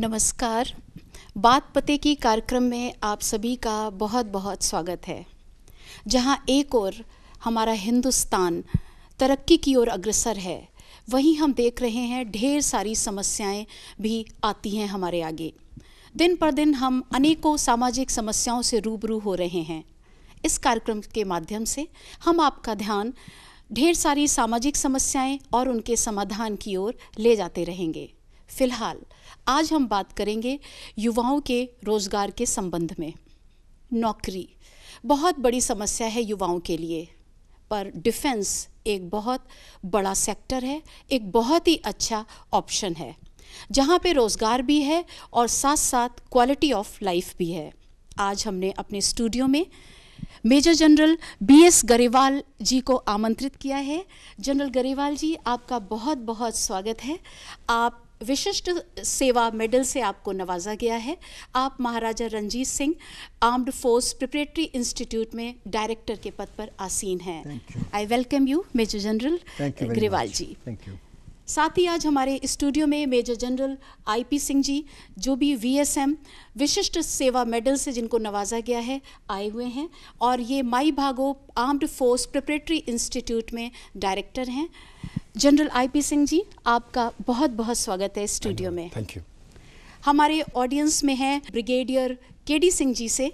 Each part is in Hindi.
नमस्कार बात पते की कार्यक्रम में आप सभी का बहुत बहुत स्वागत है जहां एक और हमारा हिंदुस्तान तरक्की की ओर अग्रसर है वहीं हम देख रहे हैं ढेर सारी समस्याएं भी आती हैं हमारे आगे दिन पर दिन हम अनेकों सामाजिक समस्याओं से रूबरू हो रहे हैं इस कार्यक्रम के माध्यम से हम आपका ध्यान ढेर सारी सामाजिक समस्याएं और उनके समाधान की ओर ले जाते रहेंगे फिलहाल आज हम बात करेंगे युवाओं के रोज़गार के संबंध में नौकरी बहुत बड़ी समस्या है युवाओं के लिए पर डिफेंस एक बहुत बड़ा सेक्टर है एक बहुत ही अच्छा ऑप्शन है जहाँ पे रोज़गार भी है और साथ साथ क्वालिटी ऑफ लाइफ भी है आज हमने अपने स्टूडियो में major general B S Grewal ji को आमंत्रित किया है जनरल गरेवाल जी आपका बहुत बहुत स्वागत है आप विशिष्ट सेवा मेडल से आपको नवाजा गया है आप Maharaja Ranjit Singh armed force preparatory institute में डायरेक्टर के पद पर आसीन हैं I welcome you major general Grewal ji साथ ही आज हमारे स्टूडियो में major general IP Singh ji जो भी वीएसएम विशिष्ट सेवा मेडल से जिनको नवाजा गया है आए हुए हैं और ये Mai Bhago armed force preparatory institute में डायरेक्टर हैं जनरल आईपी सिंह जी आपका बहुत बहुत स्वागत है स्टूडियो में थैंक यू हमारे ऑडियंस में हैं ब्रिगेडियर के डी सिंह जी से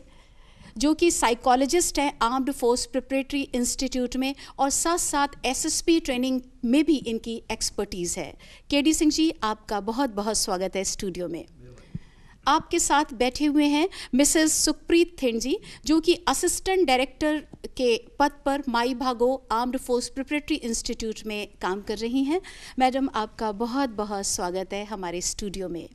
जो कि साइकोलॉजिस्ट हैं आर्म्ड फोर्स प्रिपरेटरी इंस्टीट्यूट में और साथ साथ एसएसपी ट्रेनिंग में भी इनकी एक्सपर्टीज़ है केडी सिंह जी आपका बहुत बहुत स्वागत है स्टूडियो में आपके साथ बैठे हुए हैं मिसेस सुखप्रीत थिंड जी जो कि असिस्टेंट डायरेक्टर के पद पर माई Bhago armed force preparatory institute में काम कर रही हैं मैडम आपका बहुत बहुत स्वागत है हमारे स्टूडियो में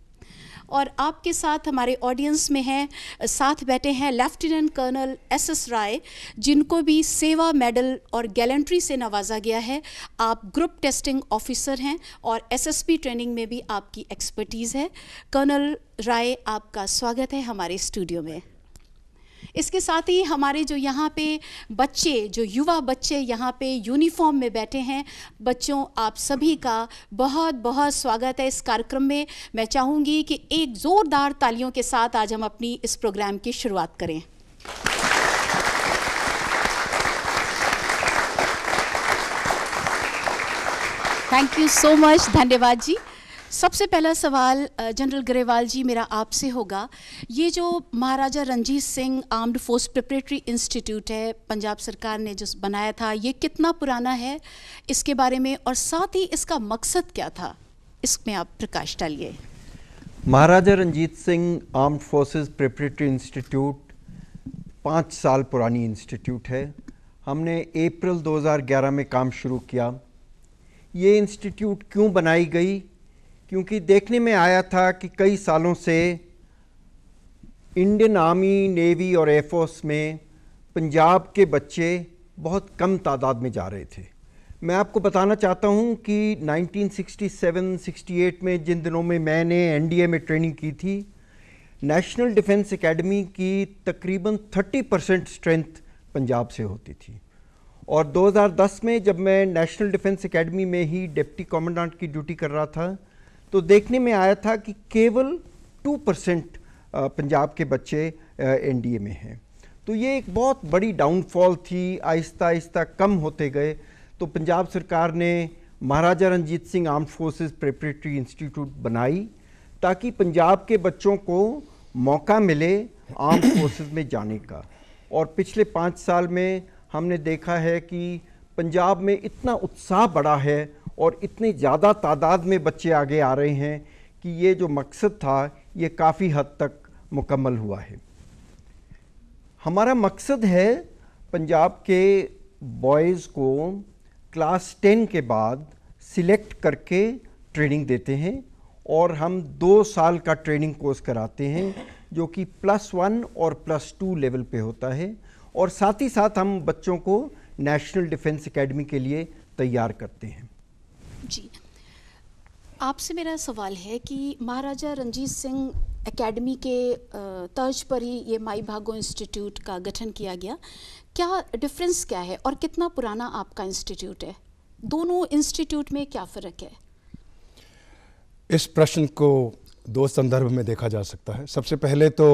और आपके साथ हमारे ऑडियंस में हैं साथ बैठे हैं lieutenant colonel S S Rai जिनको भी सेवा मेडल और गैलेंट्री से नवाजा गया है आप ग्रुप टेस्टिंग ऑफिसर हैं और एसएसपी ट्रेनिंग में भी आपकी एक्सपर्टीज़ है कर्नल राय आपका स्वागत है हमारे स्टूडियो में इसके साथ ही हमारे जो यहाँ पे बच्चे जो युवा बच्चे यहाँ पे यूनिफॉर्म में बैठे हैं बच्चों आप सभी का बहुत बहुत स्वागत है इस कार्यक्रम में मैं चाहूँगी कि एक ज़ोरदार तालियों के साथ आज हम अपनी इस प्रोग्राम की शुरुआत करें थैंक यू सो मच धन्यवाद जी सबसे पहला सवाल जनरल ग्रेवाल जी मेरा आपसे होगा ये जो Maharaja Ranjit Singh armed force preparatory institute है पंजाब सरकार ने जो बनाया था ये कितना पुराना है इसके बारे में और साथ ही इसका मकसद क्या था इसमें आप प्रकाश डालिए Maharaja Ranjit Singh armed forces preparatory institute पाँच साल पुरानी इंस्टीट्यूट है हमने अप्रैल दो में काम शुरू किया ये इंस्टीट्यूट क्यों बनाई गई क्योंकि देखने में आया था कि कई सालों से इंडियन आर्मी नेवी और एयरफोर्स में पंजाब के बच्चे बहुत कम तादाद में जा रहे थे मैं आपको बताना चाहता हूं कि 1967-68 में जिन दिनों में मैंने एनडीए में ट्रेनिंग की थी नेशनल डिफेंस एकेडमी की तकरीबन 30 परसेंट स्ट्रेंथ पंजाब से होती थी और 2010 में जब मैं नेशनल डिफेंस एकेडमी में ही डिप्टी कमांडेंट की ड्यूटी कर रहा था तो देखने में आया था कि केवल टू परसेंट पंजाब के बच्चे एनडीए में हैं तो ये एक बहुत बड़ी डाउनफॉल थी आहिस्ता आहिस्ता कम होते गए तो पंजाब सरकार ने Maharaja Ranjit Singh arm forces preparatory institute बनाई ताकि पंजाब के बच्चों को मौका मिले आर्म फोर्सेस में जाने का और पिछले पाँच साल में हमने देखा है कि पंजाब में इतना उत्साह बढ़ा है और इतने ज़्यादा तादाद में बच्चे आगे आ रहे हैं कि ये जो मकसद था ये काफ़ी हद तक मुकम्मल हुआ है हमारा मकसद है पंजाब के बॉयज़ को क्लास टेन के बाद सिलेक्ट करके ट्रेनिंग देते हैं और हम दो साल का ट्रेनिंग कोर्स कराते हैं जो कि प्लस वन और प्लस टू लेवल पे होता है और साथ ही साथ हम बच्चों को नेशनल डिफेंस एकेडमी के लिए तैयार करते हैं जी आपसे मेरा सवाल है कि महाराजा रंजीत सिंह एकेडमी के तर्ज पर ही ये माई भागो इंस्टीट्यूट का गठन किया गया क्या डिफरेंस क्या है और कितना पुराना आपका इंस्टीट्यूट है दोनों इंस्टीट्यूट में क्या फ़र्क है इस प्रश्न को दो संदर्भ में देखा जा सकता है सबसे पहले तो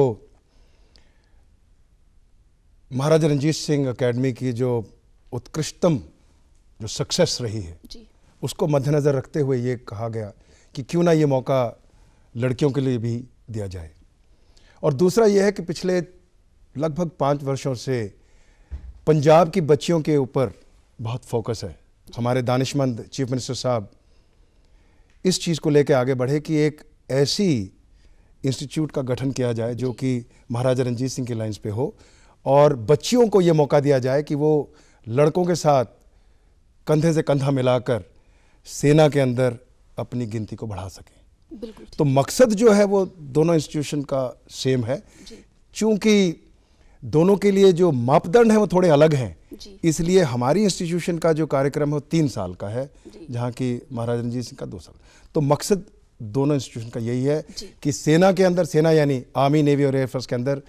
महाराजा रंजीत सिंह एकेडमी की जो उत्कृष्टतम जो सक्सेस रही है जी उसको मद्देनज़र रखते हुए ये कहा गया कि क्यों ना ये मौका लड़कियों के लिए भी दिया जाए और दूसरा यह है कि पिछले लगभग पाँच वर्षों से पंजाब की बच्चियों के ऊपर बहुत फोकस है हमारे दानिशमंद चीफ मिनिस्टर साहब इस चीज़ को लेकर आगे बढ़े कि एक ऐसी इंस्टीट्यूट का गठन किया जाए जो कि महाराजा रंजीत सिंह की लाइंस पे हो और बच्चियों को ये मौका दिया जाए कि वो लड़कों के साथ कंधे से कंधा मिलाकर सेना के अंदर अपनी गिनती को बढ़ा सकें तो मकसद जो है वो दोनों इंस्टीट्यूशन का सेम है चूंकि दोनों के लिए जो मापदंड है वो थोड़े अलग हैं इसलिए हमारी इंस्टीट्यूशन का जो कार्यक्रम है वो तीन साल का है जहाँ की महाराज रंजीत सिंह का दो साल तो मकसद दोनों इंस्टीट्यूशन का यही है कि सेना के अंदर सेना यानी आर्मी नेवी और एयरफोर्स के अंदर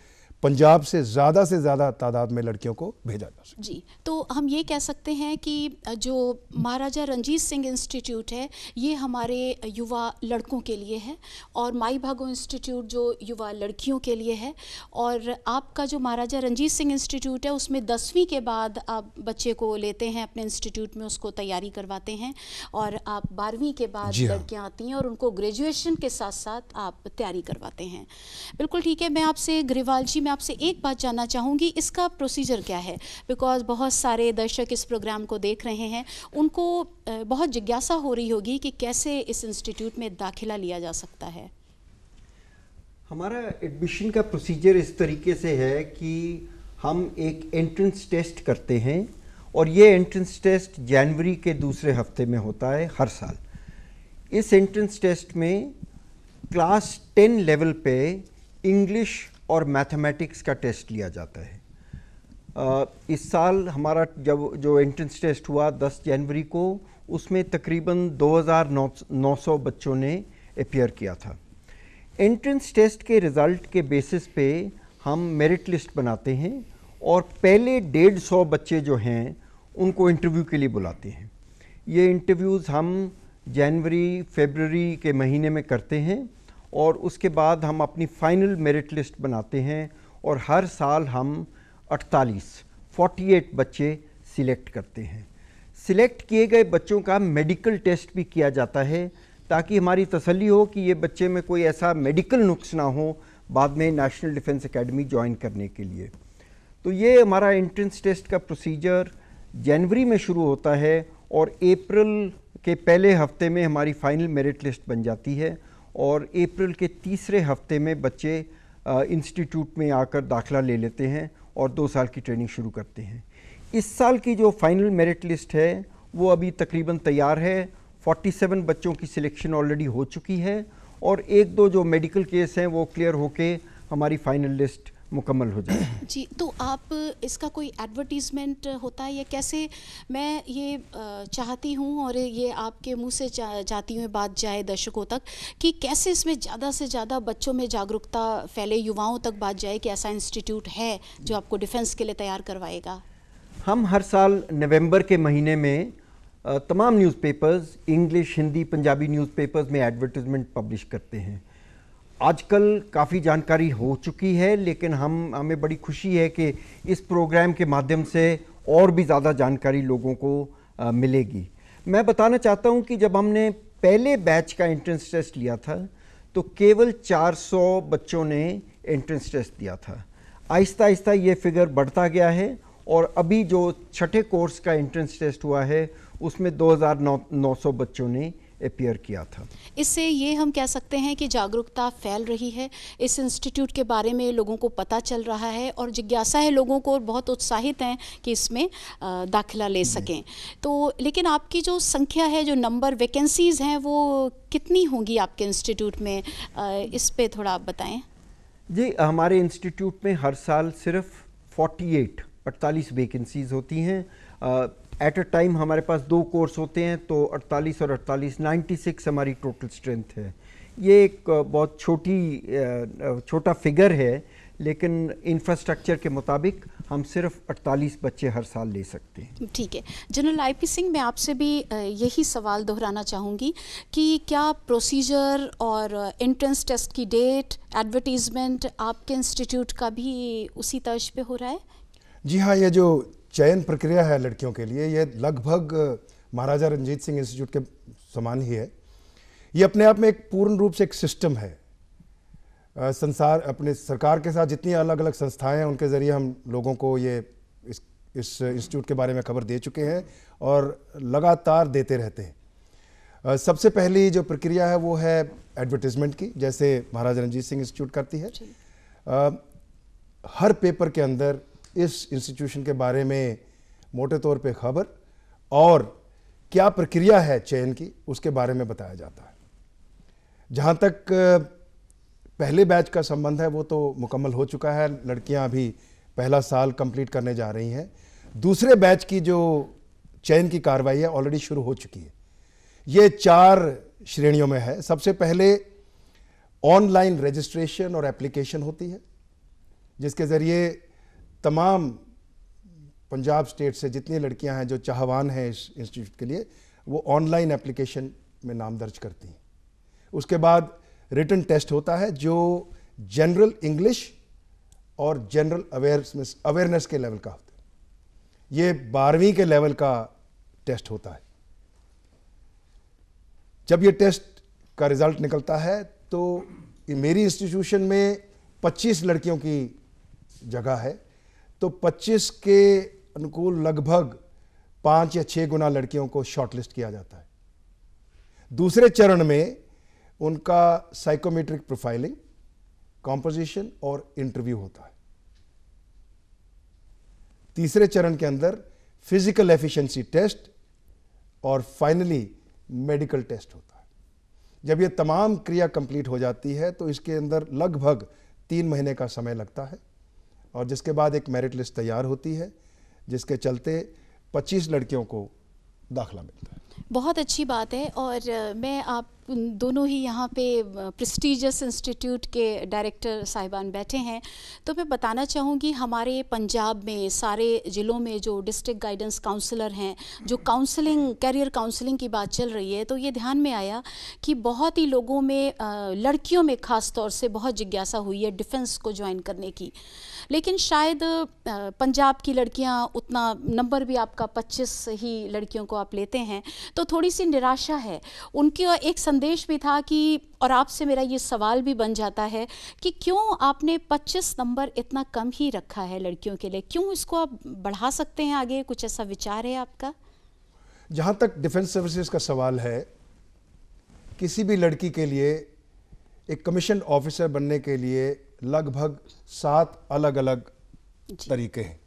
पंजाब से ज़्यादा से ज़्यादा तादाद में लड़कियों को भेजा जा सके जी तो हम ये कह सकते हैं कि जो महाराजा रंजीत सिंह इंस्टीट्यूट है ये हमारे युवा लड़कों के लिए है और माई भागो इंस्टीट्यूट जो युवा लड़कियों के लिए है और आपका जो महाराजा रंजीत सिंह इंस्टीट्यूट है उसमें दसवीं के बाद आप बच्चे को लेते हैं अपने इंस्टीट्यूट में उसको तैयारी करवाते हैं और आप बारहवीं के बाद हाँ। लड़कियाँ आती हैं और उनको ग्रेजुएशन के साथ साथ आप तैयारी करवाते हैं बिल्कुल ठीक है मैं आपसे ग्रेवाल जी मैं आपसे एक बात जानना चाहूँगी इसका प्रोसीजर क्या है बिकॉज बहुत सारे दर्शक इस प्रोग्राम को देख रहे हैं उनको बहुत जिज्ञासा हो रही होगी कि कैसे इस इंस्टीट्यूट में दाखिला लिया जा सकता है हमारा एडमिशन का प्रोसीजर इस तरीके से है कि हम एक एंट्रेंस टेस्ट करते हैं और ये एंट्रेंस टेस्ट जनवरी के दूसरे हफ्ते में होता है हर साल इस एंट्रेंस टेस्ट में क्लास टेन लेवल पे इंग्लिश और मैथमेटिक्स का टेस्ट लिया जाता है आ, इस साल हमारा जब जो एंट्रेंस टेस्ट हुआ 10 जनवरी को उसमें तकरीबन 2,900 बच्चों ने अपियर किया था एंट्रेंस टेस्ट के रिज़ल्ट के बेसिस पे हम मेरिट लिस्ट बनाते हैं और पहले डेढ़ सौ बच्चे जो हैं उनको इंटरव्यू के लिए बुलाते हैं ये इंटरव्यूज़ हम जनवरी फेबररी के महीने में करते हैं और उसके बाद हम अपनी फ़ाइनल मेरिट लिस्ट बनाते हैं और हर साल हम 48 48 बच्चे सिलेक्ट करते हैं सिलेक्ट किए गए बच्चों का मेडिकल टेस्ट भी किया जाता है ताकि हमारी तसल्ली हो कि ये बच्चे में कोई ऐसा मेडिकल नुक्स ना हो बाद में नेशनल डिफेंस एकेडमी ज्वाइन करने के लिए तो ये हमारा एंट्रेंस टेस्ट का प्रोसीजर जनवरी में शुरू होता है और अप्रैल के पहले हफ्ते में हमारी फ़ाइनल मेरिट लिस्ट बन जाती है और अप्रैल के तीसरे हफ्ते में बच्चे इंस्टीट्यूट में आकर दाखिला ले लेते हैं और दो साल की ट्रेनिंग शुरू करते हैं इस साल की जो फाइनल मेरिट लिस्ट है वो अभी तकरीबन तैयार है 47 बच्चों की सिलेक्शन ऑलरेडी हो चुकी है और एक दो जो मेडिकल केस हैं वो क्लियर होके हमारी फाइनल लिस्ट मुकम्मल हो जाए जी तो आप इसका कोई एडवर्टीज़मेंट होता है या कैसे मैं ये चाहती हूँ और ये आपके मुंह से जा, जाती हुई बात जाए दर्शकों तक कि कैसे इसमें ज़्यादा से ज़्यादा बच्चों में जागरूकता फैले युवाओं तक बात जाए कि ऐसा इंस्टीट्यूट है जो आपको डिफेंस के लिए तैयार करवाएगा हम हर साल नवंबर के महीने में तमाम newspapers English Hindi Punjabi newspapers में एडवर्टीज़मेंट पब्लिश करते हैं आजकल काफ़ी जानकारी हो चुकी है लेकिन हम हमें बड़ी खुशी है कि इस प्रोग्राम के माध्यम से और भी ज़्यादा जानकारी लोगों को आ, मिलेगी मैं बताना चाहता हूँ कि जब हमने पहले बैच का एंट्रेंस टेस्ट लिया था तो केवल 400 बच्चों ने एंट्रेंस टेस्ट दिया था आहिस्ता आहिस्ता ये फिगर बढ़ता गया है और अभी जो छठे कोर्स का एंट्रेंस टेस्ट हुआ है उसमें दो बच्चों ने अपेयर किया था इससे ये हम कह सकते हैं कि जागरूकता फैल रही है इस इंस्टीट्यूट के बारे में लोगों को पता चल रहा है और जिज्ञासा है लोगों को और बहुत उत्साहित हैं कि इसमें दाखिला ले सकें तो लेकिन आपकी जो संख्या है जो नंबर वैकेंसीज़ हैं वो कितनी होंगी आपके इंस्टीट्यूट में इस पर थोड़ा आप बताएँ जी हमारे इंस्टीट्यूट में हर साल सिर्फ 48 48 वैकेंसीज़ होती हैं एट अ टाइम हमारे पास दो कोर्स होते हैं तो 48 और 48 96 हमारी टोटल स्ट्रेंथ है ये एक बहुत छोटी छोटा फिगर है लेकिन इंफ्रास्ट्रक्चर के मुताबिक हम सिर्फ 48 बच्चे हर साल ले सकते हैं ठीक है जनरल आई पी सिंह मैं आपसे भी यही सवाल दोहराना चाहूँगी कि क्या प्रोसीजर और एंट्रेंस टेस्ट की डेट एडवर्टीज़मेंट आपके इंस्टीट्यूट का भी उसी तर्ज पे हो रहा है जी हाँ ये जो चयन प्रक्रिया है लड़कियों के लिए ये लगभग महाराजा रंजीत सिंह इंस्टीट्यूट के समान ही है ये अपने आप में एक पूर्ण रूप से एक सिस्टम है आ, संसार अपने सरकार के साथ जितनी अलग अलग संस्थाएं हैं उनके ज़रिए हम लोगों को ये इस इस इंस्टीट्यूट के बारे में खबर दे चुके हैं और लगातार देते रहते हैं आ, सबसे पहली जो प्रक्रिया है वो है एडवर्टीज़मेंट की जैसे महाराजा रंजीत सिंह इंस्टीट्यूट करती है आ, हर पेपर के अंदर इस इंस्टीट्यूशन के बारे में मोटे तौर पे खबर और क्या प्रक्रिया है चयन की उसके बारे में बताया जाता है जहाँ तक पहले बैच का संबंध है वो तो मुकम्मल हो चुका है लड़कियाँ अभी पहला साल कंप्लीट करने जा रही हैं दूसरे बैच की जो चयन की कार्रवाई है ऑलरेडी शुरू हो चुकी है ये चार श्रेणियों में है सबसे पहले ऑनलाइन रजिस्ट्रेशन और एप्लीकेशन होती है जिसके ज़रिए तमाम पंजाब स्टेट से जितनी लड़कियां हैं जो चाहवान हैं इस इंस्टीट्यूट के लिए वो ऑनलाइन एप्लीकेशन में नाम दर्ज करती हैं उसके बाद रिटर्न टेस्ट होता है जो जनरल इंग्लिश और जनरल अवेयरनेस अवेयरनेस के लेवल का होता है ये बारहवीं के लेवल का टेस्ट होता है जब ये टेस्ट का रिजल्ट निकलता है तो मेरी इंस्टीट्यूशन में 25 लड़कियों की जगह है तो 25 के अनुकूल लगभग पांच या छह गुना लड़कियों को शॉर्टलिस्ट किया जाता है दूसरे चरण में उनका साइकोमेट्रिक प्रोफाइलिंग कॉम्पोजिशन और इंटरव्यू होता है तीसरे चरण के अंदर फिजिकल एफिशिएंसी टेस्ट और फाइनली मेडिकल टेस्ट होता है जब यह तमाम क्रिया कंप्लीट हो जाती है तो इसके अंदर लगभग तीन महीने का समय लगता है और जिसके बाद एक मेरिट लिस्ट तैयार होती है जिसके चलते 25 लड़कियों को दाखिला मिलता है बहुत अच्छी बात है और मैं आप दोनों ही यहाँ पे प्रेस्टिजियस इंस्टीट्यूट के डायरेक्टर साहिबान बैठे हैं तो मैं बताना चाहूँगी हमारे पंजाब में सारे ज़िलों में जो डिस्ट्रिक्ट गाइडेंस काउंसलर हैं जो काउंसलिंग कैरियर काउंसलिंग की बात चल रही है तो ये ध्यान में आया कि बहुत ही लोगों में लड़कियों में ख़ास तौर से बहुत जिज्ञासा हुई है डिफेंस को ज्वाइन करने की लेकिन शायद पंजाब की लड़कियाँ उतना नंबर भी आपका पच्चीस ही लड़कियों को आप लेते हैं तो थोड़ी सी निराशा है उनकी एक संदेश भी था कि और आपसे मेरा ये सवाल भी बन जाता है कि क्यों आपने 25 नंबर इतना कम ही रखा है लड़कियों के लिए क्यों इसको आप बढ़ा सकते हैं आगे कुछ ऐसा विचार है आपका जहाँ तक डिफेंस सर्विसेज का सवाल है किसी भी लड़की के लिए एक कमीशन ऑफिसर बनने के लिए लगभग सात अलग अलग तरीके हैं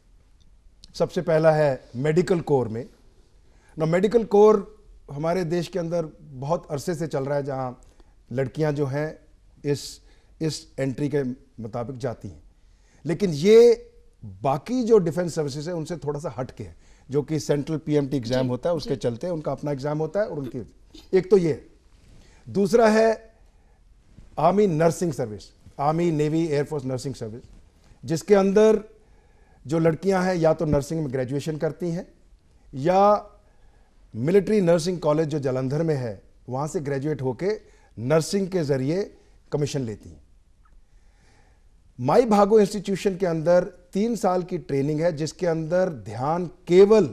सबसे पहला है मेडिकल कोर में ना मेडिकल कोर हमारे देश के अंदर बहुत अरसे से चल रहा है जहाँ लड़कियाँ जो हैं इस इस एंट्री के मुताबिक जाती हैं लेकिन ये बाकी जो डिफेंस सर्विसेज है उनसे थोड़ा सा हटके है जो कि सेंट्रल पीएमटी एग्जाम होता है उसके चलते उनका अपना एग्जाम होता है और उनकी एक तो ये दूसरा है army nursing service army navy air force nursing service जिसके अंदर जो लड़कियां हैं या तो नर्सिंग में ग्रेजुएशन करती हैं या मिलिट्री नर्सिंग कॉलेज जो जालंधर में है वहां से ग्रेजुएट होके नर्सिंग के ज़रिए कमीशन लेती हैं माई भागो इंस्टीट्यूशन के अंदर तीन साल की ट्रेनिंग है जिसके अंदर ध्यान केवल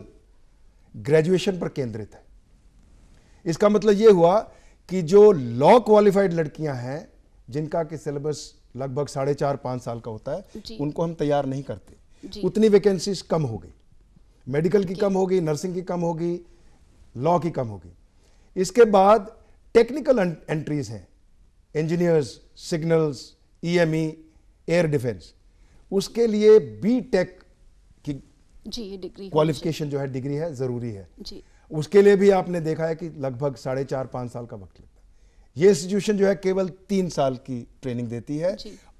ग्रेजुएशन पर केंद्रित है इसका मतलब यह हुआ कि जो लॉ क्वालिफाइड लड़कियां हैं जिनका कि सिलेबस लगभग साढ़े चार पांच साल का होता है उनको हम तैयार नहीं करते उतनी वैकेंसीज कम हो गई मेडिकल की कम होगी नर्सिंग की कम होगी लॉ की कम होगी इसके बाद टेक्निकल एंट्रीज हैं engineers signals EME air defence उसके लिए बी टेक की जी डिग्री क्वालिफिकेशन जो है डिग्री है ज़रूरी है जी उसके लिए भी आपने देखा है कि लगभग साढ़े चार पांच साल का वक्त लगता है ये इंस्टीट्यूशन जो है केवल तीन साल की ट्रेनिंग देती है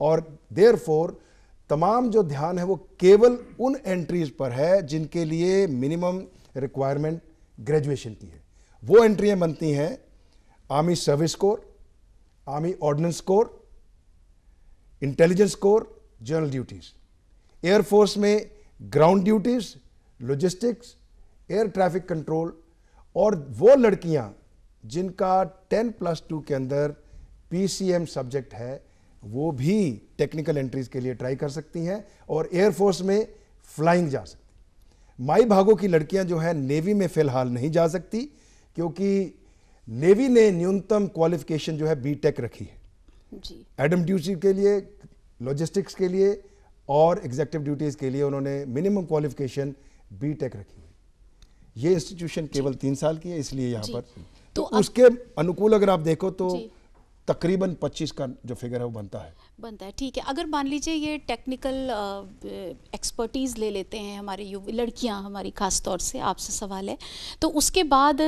और देर फोर तमाम जो ध्यान है वो केवल उन एंट्रीज पर है जिनके लिए मिनिमम रिक्वायरमेंट ग्रेजुएशन की है वो एंट्रियाँ बनती हैं army service corps army ordnance corps intelligence corps general duties air force में ground duties logistics air traffic control और वो लड़कियां जिनका 10 प्लस टू के अंदर पीसीएम सब्जेक्ट है वो भी टेक्निकल एंट्रीज के लिए ट्राई कर सकती हैं और एयरफोर्स में फ्लाइंग जा सकती माई भागों की लड़कियां जो है नेवी में फिलहाल नहीं जा सकती क्योंकि नेवी ने न्यूनतम क्वालिफिकेशन जो है बीटेक रखी है जी एडम ड्यूटी के लिए लॉजिस्टिक्स के लिए और एग्जेक्टिव ड्यूटीज़ के लिए उन्होंने मिनिमम क्वालिफिकेशन बी टेक रखी है ये इंस्टीट्यूशन केवल तीन साल की है इसलिए यहाँ पर तो, तो उसके अनुकूल अगर आप देखो तो तकरीबन 25 का जो फिगर है वो बनता है बनता है ठीक है अगर मान लीजिए ये टेक्निकल एक्सपर्टीज़ ले लेते हैं हमारे युवा लड़कियां हमारी खास तौर से आपसे सवाल है तो उसके बाद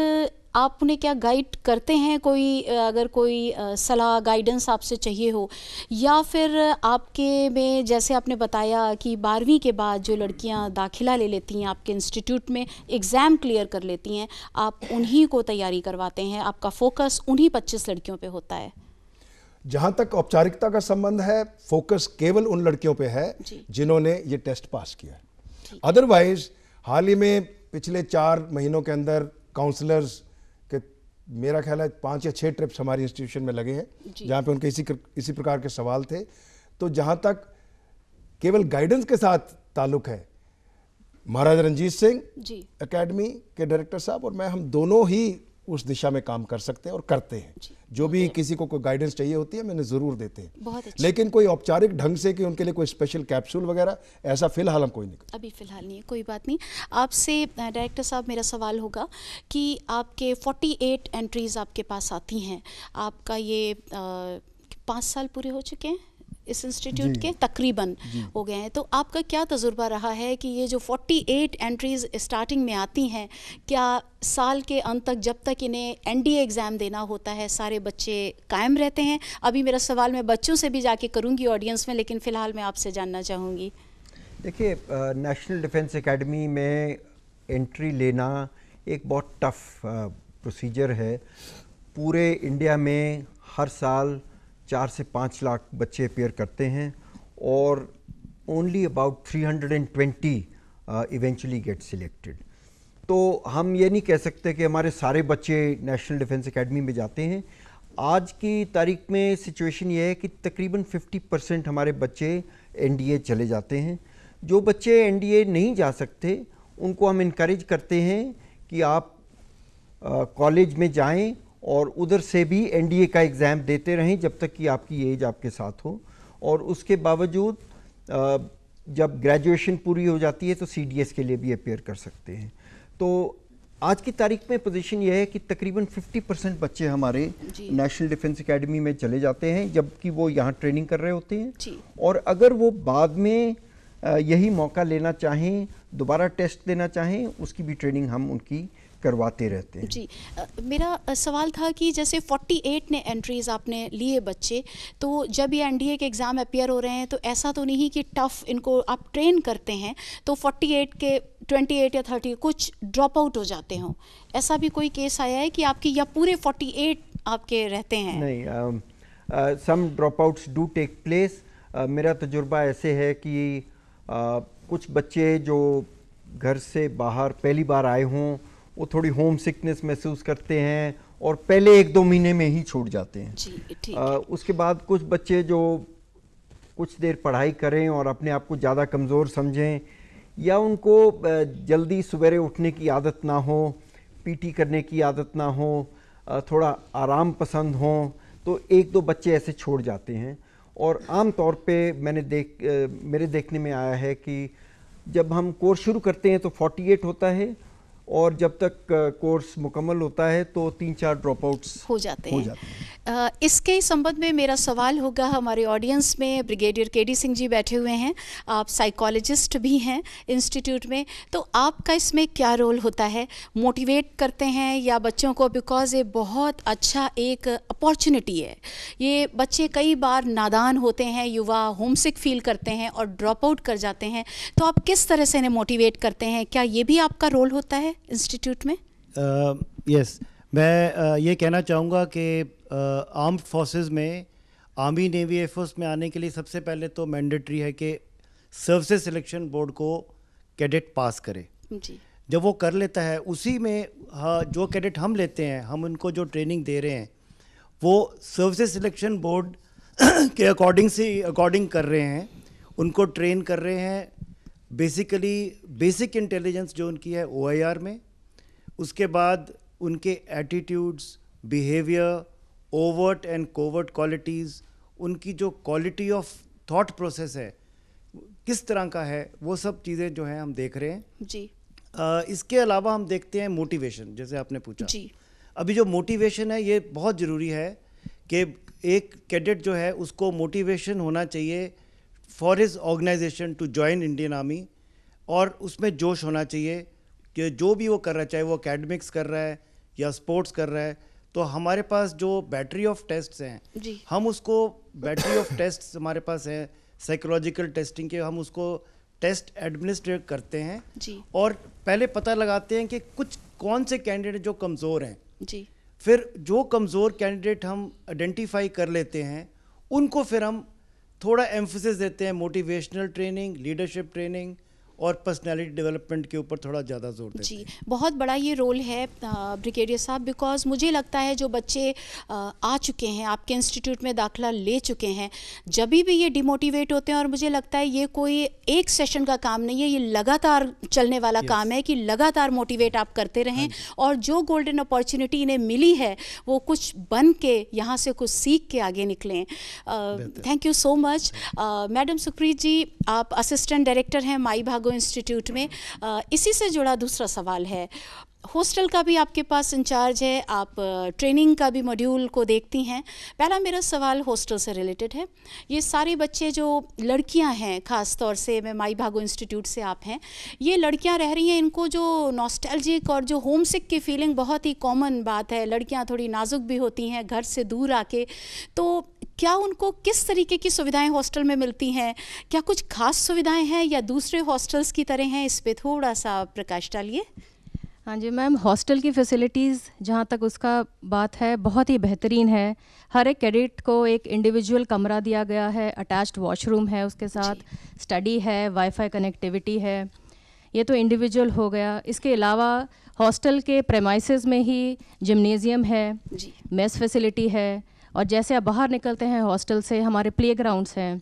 आप उन्हें क्या गाइड करते हैं कोई अगर कोई सलाह गाइडेंस आपसे चाहिए हो या फिर आपके में जैसे आपने बताया कि बारहवीं के बाद जो लड़कियां दाखिला ले लेती हैं आपके इंस्टीट्यूट में एग्ज़ाम क्लियर कर लेती हैं आप उन्हीं को तैयारी करवाते हैं आपका फोकस उन्हीं पच्चीस लड़कियों पर होता है जहां तक औपचारिकता का संबंध है फोकस केवल उन लड़कियों पे है जिन्होंने ये टेस्ट पास किया अदरवाइज हाल ही में पिछले चार महीनों के अंदर काउंसलर्स के मेरा ख्याल है पांच या छह ट्रिप्स हमारे इंस्टीट्यूशन में लगे हैं जहां पे उनके इसी इसी प्रकार के सवाल थे तो जहां तक केवल गाइडेंस के साथ ताल्लुक है महाराजा रंजीत सिंह अकेडमी के डायरेक्टर साहब और मैं हम दोनों ही उस दिशा में काम कर सकते हैं और करते हैं जो भी किसी को कोई गाइडेंस चाहिए होती है मैंने ज़रूर देते हैं लेकिन कोई औपचारिक ढंग से कि उनके लिए कोई स्पेशल कैप्सूल वगैरह ऐसा फिलहाल हम कोई नहीं अभी फिलहाल नहीं है कोई बात नहीं आपसे डायरेक्टर साहब मेरा सवाल होगा कि आपके 48 एंट्रीज़ आपके पास आती हैं आपका ये पाँच साल पूरे हो चुके हैं इस इंस्टीट्यूट के तकरीबन हो गए हैं तो आपका क्या तजुर्बा रहा है कि ये जो 48 एंट्रीज स्टार्टिंग में आती हैं क्या साल के अंत तक जब तक इन्हें एनडीए एग्ज़ाम देना होता है सारे बच्चे कायम रहते हैं अभी मेरा सवाल मैं बच्चों से भी जाके करूँगी ऑडियंस में लेकिन फ़िलहाल मैं आपसे जानना चाहूँगी देखिए नेशनल डिफेंस एकेडमी में एंट्री लेना एक बहुत टफ प्रोसीजर है पूरे इंडिया में हर साल चार से पाँच लाख बच्चे अपेयर करते हैं और only about 320 eventually get selected तो हम ये नहीं कह सकते कि हमारे सारे बच्चे नेशनल डिफेंस एकेडमी में जाते हैं आज की तारीख में सिचुएशन ये है कि तकरीबन 50 परसेंट हमारे बच्चे एनडीए चले जाते हैं जो बच्चे एनडीए नहीं जा सकते उनको हम इनक्रेज करते हैं कि आप कॉलेज uh, में जाएं और उधर से भी एनडीए का एग्ज़ाम देते रहें जब तक कि आपकी एज आपके साथ हो और उसके बावजूद जब ग्रेजुएशन पूरी हो जाती है तो सीडीएस के लिए भी अपेयर कर सकते हैं तो आज की तारीख में पोजीशन यह है कि तकरीबन 50 परसेंट बच्चे हमारे नेशनल डिफेंस एकेडमी में चले जाते हैं जबकि वो यहाँ ट्रेनिंग कर रहे होते हैं और अगर वो बाद में यही मौका लेना चाहें दोबारा टेस्ट देना चाहें उसकी भी ट्रेनिंग हम उनकी करवाते रहते हैं जी आ, मेरा सवाल था कि जैसे 48 ने एंट्रीज आपने लिए बच्चे तो जब ये एनडीए के एग्ज़ाम अपेयर हो रहे हैं तो ऐसा तो नहीं कि टफ़ इनको आप ट्रेन करते हैं तो 48 के 28 या 30 कुछ ड्रॉप आउट हो जाते हों ऐसा भी कोई केस आया है कि आपकी या पूरे 48 आपके रहते हैं नहीं some dropouts do take place मेरा तजुर्बा ऐसे है कि uh, कुछ बच्चे जो घर से बाहर पहली बार आए हों वो थोड़ी होम सिकनेस महसूस करते हैं और पहले एक दो महीने में ही छूट जाते हैं जी, ठीक आ, उसके बाद कुछ बच्चे जो कुछ देर पढ़ाई करें और अपने आप को ज़्यादा कमज़ोर समझें या उनको जल्दी सवेरे उठने की आदत ना हो पीटी करने की आदत ना हो थोड़ा आराम पसंद हो तो एक दो बच्चे ऐसे छोड़ जाते हैं और आम तौर पे मैंने देख मेरे देखने में आया है कि जब हम कोर्स शुरू करते हैं तो 48 होता है और जब तक कोर्स मुकम्मल होता है तो तीन चार ड्रॉप आउट्स हो जाते हैं इसके संबंध में मेरा सवाल होगा हमारे ऑडियंस में ब्रिगेडियर के डी सिंह जी बैठे हुए हैं आप साइकोलॉजिस्ट भी हैं इंस्टीट्यूट में तो आपका इसमें क्या रोल होता है मोटिवेट करते हैं या बच्चों को बिकॉज ये बहुत अच्छा एक अपॉर्चुनिटी है ये बच्चे कई बार नादान होते हैं युवा होमसिक फील करते हैं और ड्रॉप आउट कर जाते हैं तो आप किस तरह से इन्हें मोटिवेट करते हैं क्या ये भी आपका रोल होता है इंस्टीट्यूट में यस uh, yes. मैं uh, ये कहना चाहूँगा कि आर्म uh, फोर्सेस में आर्मी नेवी एयरफोर्स में आने के लिए सबसे पहले तो मैंडेटरी है कि सर्विसेज सिलेक्शन बोर्ड को कैडेट पास करे जी जब वो कर लेता है उसी में हाँ, जो कैडेट हम लेते हैं हम उनको जो ट्रेनिंग दे रहे हैं वो सर्विसेज सिलेक्शन बोर्ड के अकॉर्डिंग से अकॉर्डिंग कर रहे हैं उनको ट्रेन कर रहे हैं बेसिकली बेसिक इंटेलिजेंस जो उनकी है ओ में उसके बाद उनके attitudes behaviour overt and covert qualities उनकी जो क्वालिटी ऑफ थॉट प्रोसेस है किस तरह का है वो सब चीज़ें जो हैं हम देख रहे हैं जी आ, इसके अलावा हम देखते हैं मोटिवेशन जैसे आपने पूछा जी अभी जो मोटिवेशन है ये बहुत ज़रूरी है कि एक कैडेट जो है उसको मोटिवेशन होना चाहिए for his organisation to join Indian army और उसमें जोश होना चाहिए कि जो भी वो कर रहा है चाहे वो अकेडमिक्स कर रहा है या स्पोर्ट्स कर रहा है तो हमारे पास जो बैटरी ऑफ टेस्ट हैं हम उसको बैटरी ऑफ टेस्ट हमारे पास हैं साइकोलॉजिकल टेस्टिंग के हम उसको टेस्ट एडमिनिस्ट्रेट करते हैं जी। और पहले पता लगाते हैं कि कुछ कौन से कैंडिडेट जो कमज़ोर हैं जी। फिर जो कमज़ोर कैंडिडेट हम आइडेंटिफाई कर लेते हैं उनको फिर हम थोड़ा एम्फोसिस देते हैं मोटिवेशनल ट्रेनिंग लीडरशिप ट्रेनिंग और पर्सनैलिटी डेवलपमेंट के ऊपर थोड़ा ज़्यादा जोर देते जी बहुत बड़ा ये रोल है ब्रिगेडियर साहब बिकॉज मुझे लगता है जो बच्चे आ चुके हैं आपके इंस्टीट्यूट में दाखिला ले चुके हैं जब भी ये डिमोटिवेट होते हैं और मुझे लगता है ये कोई एक सेशन का काम नहीं है ये लगातार चलने वाला yes. काम है कि लगातार मोटिवेट आप करते रहें हाँ और जो गोल्डन अपॉर्चुनिटी इन्हें मिली है वो कुछ बन के यहाँ से कुछ सीख के आगे निकलें thank you so much madam Supreet ji आप असिस्टेंट डायरेक्टर हैं माई भागो शिकागो इंस्टीट्यूट में इसी से जुड़ा दूसरा सवाल है हॉस्टल का भी आपके पास इंचार्ज है आप ट्रेनिंग का भी मॉड्यूल को देखती हैं पहला मेरा सवाल हॉस्टल से रिलेटेड है ये सारे बच्चे जो लड़कियां हैं ख़ास तौर से मैं माई भागो इंस्टीट्यूट से आप हैं ये लड़कियां रह रही हैं इनको जो नॉस्टैल्जिक और जो होम सिक की फीलिंग बहुत ही कॉमन बात है लड़कियाँ थोड़ी नाजुक भी होती हैं घर से दूर आके तो क्या उनको किस तरीके की सुविधाएं हॉस्टल में मिलती हैं क्या कुछ खास सुविधाएं हैं या दूसरे हॉस्टल्स की तरह हैं इस पर थोड़ा सा प्रकाश डालिए हाँ जी मैम हॉस्टल की फैसिलिटीज़ जहाँ तक उसका बात है बहुत ही बेहतरीन है हर एक कैडेट को एक इंडिविजुअल कमरा दिया गया है अटैच्ड वॉशरूम है उसके साथ स्टडी है वाईफाई कनेक्टिविटी है ये तो इंडिविजुअल हो गया इसके अलावा हॉस्टल के प्रेमाइसिस में ही जिमनेजियम है मेस फैसिलिटी है और जैसे आप बाहर निकलते हैं हॉस्टल से हमारे प्ले हैं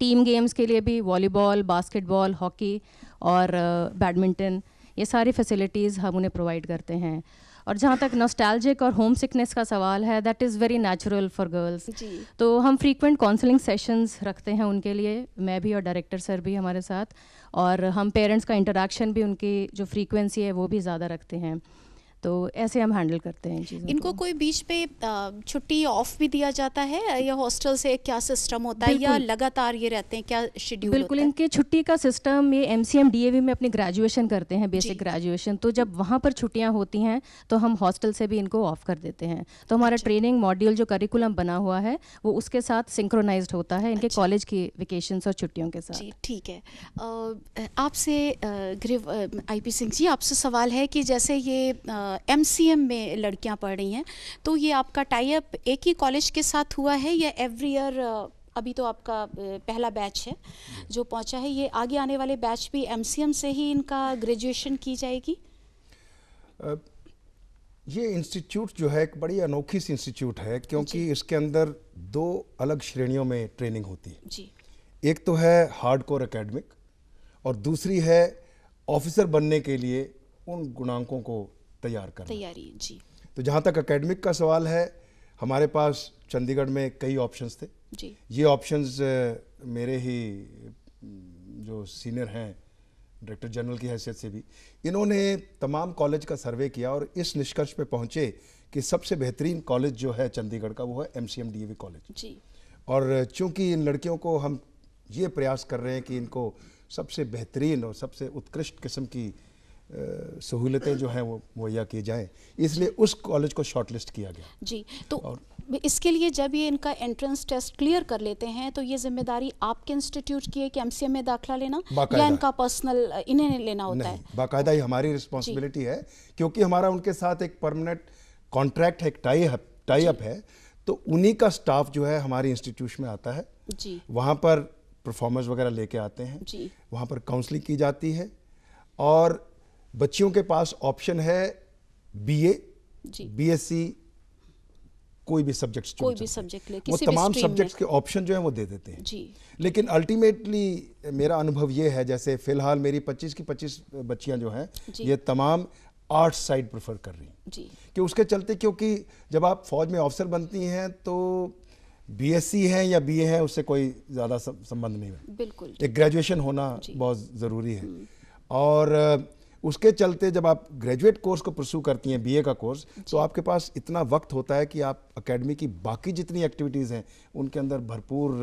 टीम गेम्स के लिए भी वॉलीबॉल बास्केटबॉल हॉकी और बैडमिंटन ये सारी फैसिलिटीज़ हम उन्हें प्रोवाइड करते हैं और जहाँ तक नोस्टैल्जिक और होम सिकनेस का सवाल है that is very natural for girls तो हम फ्रीक्वेंट काउंसलिंग सेशंस रखते हैं उनके लिए मैं भी और डायरेक्टर सर भी हमारे साथ और हम पेरेंट्स का इंटरेक्शन भी उनकी जो फ्रीक्वेंसी है वो भी ज़्यादा रखते हैं तो ऐसे हम हैंडल करते हैं चीज़ों इनको कोई बीच में छुट्टी ऑफ भी दिया जाता है या हॉस्टल से क्या सिस्टम होता है या लगातार ये रहते हैं क्या शेड्यूल बिल्कुल इनके छुट्टी का सिस्टम ये एम सी में अपनी ग्रेजुएशन करते हैं बेसिक ग्रेजुएशन तो जब वहाँ पर छुट्टियाँ होती हैं तो हम हॉस्टल से भी इनको ऑफ कर देते हैं तो हमारा ट्रेनिंग अच्छा। मॉड्यूल जो करिकुलम बना हुआ है वो उसके साथ सिंक्रोनाइज होता है इनके कॉलेज अच्छा। की वेकेशन और छुट्टियों के साथ ठीक है आपसे आई पी सिंह जी आपसे सवाल है कि जैसे ये एम सी एम में लड़कियाँ पढ़ रही हैं तो ये आपका टाइप एक ही कॉलेज के साथ हुआ है या एवरी ईयर अभी तो आपका पहला बैच है जो पहुंचा है ये आगे आने वाले बैच भी एम से ही इनका ग्रेजुएशन की जाएगी ये इंस्टीट्यूट जो है एक बड़ी अनोखी सी इंस्टीट्यूट है क्योंकि इसके अंदर दो अलग श्रेणियों में ट्रेनिंग होती है जी एक तो है हार्ड कोर अकेडमिक और दूसरी है ऑफिसर बनने के लिए उन गुणांकों को तैयार कर तैयारी जी तो जहाँ तक अकेडमिक का सवाल है हमारे पास चंडीगढ़ में कई ऑप्शंस थे जी ये ऑप्शंस मेरे ही जो सीनियर हैं डायरेक्टर जनरल की हैसियत से भी इन्होंने तमाम कॉलेज का सर्वे किया और इस निष्कर्ष पे पहुंचे कि सबसे बेहतरीन कॉलेज जो है चंडीगढ़ का वो है एम सी कॉलेज जी और चूंकि इन लड़कियों को हम ये प्रयास कर रहे हैं कि इनको सबसे बेहतरीन और सबसे उत्कृष्ट किस्म की सहूलतें जो हैं वो मुहैया की जाएँ इसलिए उस कॉलेज को शॉर्टलिस्ट किया गया जी तो और इसके लिए जब ये इनका एंट्रेंस टेस्ट क्लियर कर लेते हैं तो ये जिम्मेदारी आपके इंस्टीट्यूट की है कि एमसीएम में दाखला लेना या इनका पर्सनल इन्हें लेना होता है बाकायदा ही हमारी रिस्पॉन्सिबिलिटी है क्योंकि हमारा उनके साथ एक परमानेंट कॉन्ट्रैक्ट है एक टाई अप टाई अप है तो उन्हीं का स्टाफ जो है हमारे इंस्टीट्यूट में आता है जी वहाँ पर परफॉर्मेंस वगैरह लेके आते हैं जी वहाँ पर काउंसलिंग की जाती है और बच्चियों के पास ऑप्शन है बीए बीएससी कोई भी सब्जेक्ट कोई भी सब्जेक्ट ले वो तमाम सब्जेक्ट्स के ऑप्शन जो है वो दे देते हैं जी लेकिन अल्टीमेटली मेरा अनुभव ये है जैसे फिलहाल मेरी 25 की 25 बच्चियां जो हैं ये तमाम आर्ट्स साइड प्रेफर कर रही हैं कि उसके चलते क्योंकि जब आप फौज में ऑफिसर बनती हैं तो बीएससी है या बीए है उससे कोई ज़्यादा संबंध नहीं है बिल्कुल एक ग्रेजुएशन होना बहुत ज़रूरी है हम्म। और उसके चलते जब आप ग्रेजुएट कोर्स को प्रसू करती हैं बीए का कोर्स तो आपके पास इतना वक्त होता है कि आप अकेडमी की बाकी जितनी एक्टिविटीज़ हैं उनके अंदर भरपूर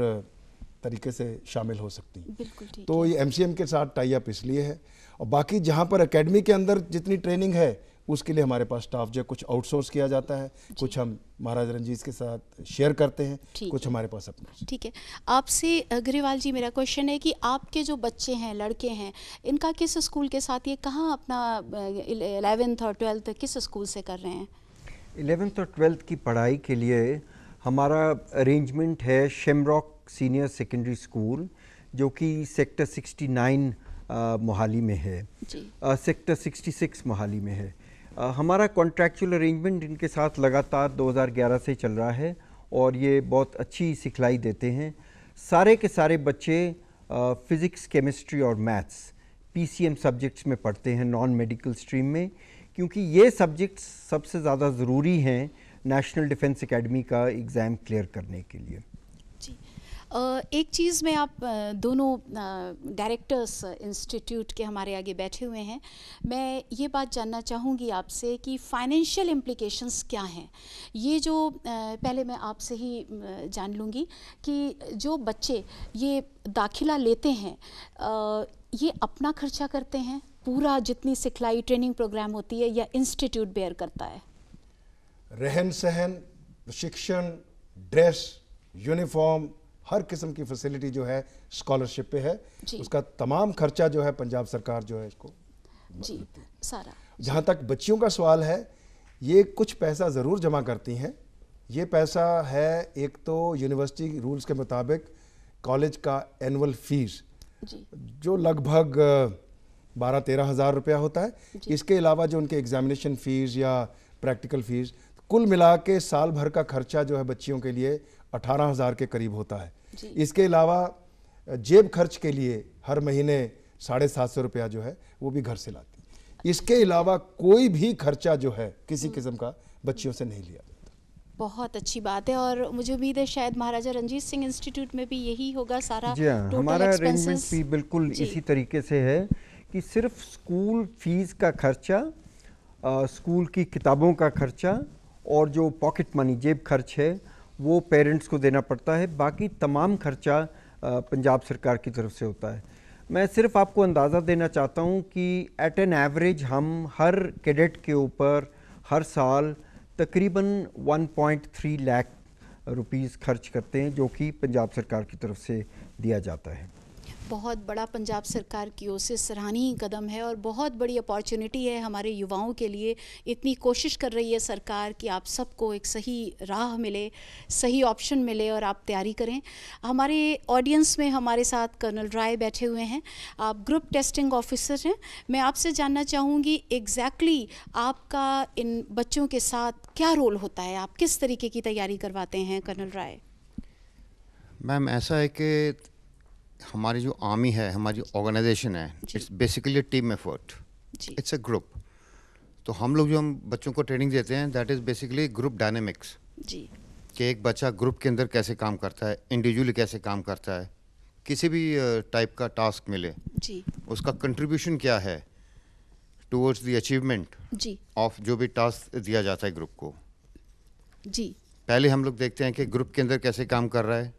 तरीके से शामिल हो सकती हैं तो ये एम के साथ टाई अप इसलिए है और बाकी जहाँ पर अकेडमी के अंदर जितनी ट्रेनिंग है उसके लिए हमारे पास स्टाफ जो कुछ आउटसोर्स किया जाता है कुछ हम महाराज रंजीत के साथ शेयर करते हैं कुछ हमारे पास अपने ठीक है आपसे अग्रीवाल जी मेरा क्वेश्चन है कि आपके जो बच्चे हैं लड़के हैं इनका किस स्कूल के साथ ये कहाँ अपना एलेवेंथ और ट्वेल्थ किस स्कूल से कर रहे हैं एलेवेंथ और ट्वेल्थ की पढ़ाई के लिए हमारा अरेंजमेंट है शेमरॉक सीनियर सेकेंडरी स्कूल जो कि सेक्टर 69 मोहाली में है सेक्टर 66 मोहाली में है हमारा कॉन्ट्रैक्चुअल अरेंजमेंट इनके साथ लगातार 2011 से चल रहा है और ये बहुत अच्छी सिखलाई देते हैं सारे के सारे बच्चे फ़िज़िक्स केमिस्ट्री और मैथ्स पीसीएम सब्जेक्ट्स में पढ़ते हैं नॉन मेडिकल स्ट्रीम में क्योंकि ये सब्जेक्ट्स सबसे ज़्यादा ज़रूरी हैं नेशनल डिफेंस एकेडमी का एग्ज़ाम क्लियर करने के लिए एक चीज़ में आप दोनों डायरेक्टर्स इंस्टीट्यूट के हमारे आगे बैठे हुए हैं मैं ये बात जानना चाहूँगी आपसे कि फाइनेंशियल इम्प्लीकेशंस क्या हैं ये जो पहले मैं आपसे ही जान लूँगी कि जो बच्चे ये दाखिला लेते हैं ये अपना खर्चा करते हैं पूरा जितनी सिखलाई ट्रेनिंग प्रोग्राम होती है या इंस्टीट्यूट बेयर करता है रहन सहन शिक्षण ड्रेस यूनिफॉर्म हर किस्म की फैसिलिटी जो है स्कॉलरशिप पे है उसका तमाम खर्चा जो है पंजाब सरकार जो है इसको जी सारा जहाँ तक बच्चियों का सवाल है ये कुछ पैसा ज़रूर जमा करती हैं ये पैसा है एक तो यूनिवर्सिटी रूल्स के मुताबिक कॉलेज का एनुअल फीस जो लगभग बारह तेरह हज़ार रुपया होता है इसके अलावा जो उनके एग्जामिनेशन फ़ीस या प्रैक्टिकल फ़ीस कुल मिला के साल भर का खर्चा जो है बच्चियों के लिए अठारह हज़ार के करीब होता है इसके अलावा जेब खर्च के लिए हर महीने साढ़े सात सौ रुपया जो है वो भी घर से लाती इसके अलावा कोई भी खर्चा जो है किसी हम्म। किस्म का बच्चियों से नहीं लिया बहुत अच्छी बात है और मुझे उम्मीद है शायद महाराजा रंजीत सिंह इंस्टीट्यूट में भी यही होगा सारा जी हाँ हमारा अरेंजमेंट भी बिल्कुल इसी तरीके से है कि सिर्फ स्कूल फीस का खर्चा आ, स्कूल की किताबों का खर्चा और जो पॉकेट मनी जेब खर्च है वो पेरेंट्स को देना पड़ता है बाकी तमाम खर्चा पंजाब सरकार की तरफ से होता है मैं सिर्फ आपको अंदाज़ा देना चाहता हूँ कि एट एन एवरेज हम हर कैडेट के ऊपर हर साल तकरीबन 1.3 लाख रुपीस खर्च करते हैं जो कि पंजाब सरकार की तरफ से दिया जाता है बहुत बड़ा पंजाब सरकार की ओर से सराहनीय कदम है और बहुत बड़ी अपॉर्चुनिटी है हमारे युवाओं के लिए इतनी कोशिश कर रही है सरकार कि आप सबको एक सही राह मिले सही ऑप्शन मिले और आप तैयारी करें हमारे ऑडियंस में हमारे साथ कर्नल राय बैठे हुए हैं आप ग्रुप टेस्टिंग ऑफिसर हैं मैं आपसे जानना चाहूँगी एग्जैक्टली exactly आपका इन बच्चों के साथ क्या रोल होता है आप किस तरीके की तैयारी करवाते हैं कर्नल राय मैम ऐसा है कि हमारी जो आर्मी है हमारी जो ऑर्गेनाइजेशन है it's basically team effort it's a group तो हम लोग जो हम बच्चों को ट्रेनिंग देते हैं that is basically group dynamics कि एक बच्चा ग्रुप के अंदर कैसे काम करता है इंडिविजुअली कैसे काम करता है किसी भी टाइप का टास्क मिले जी उसका कंट्रीब्यूशन क्या है टूवर्ड्स द अचीवमेंट ऑफ जो भी टास्क दिया जाता है ग्रुप को जी पहले हम लोग देखते हैं कि ग्रुप के अंदर कैसे काम कर रहा है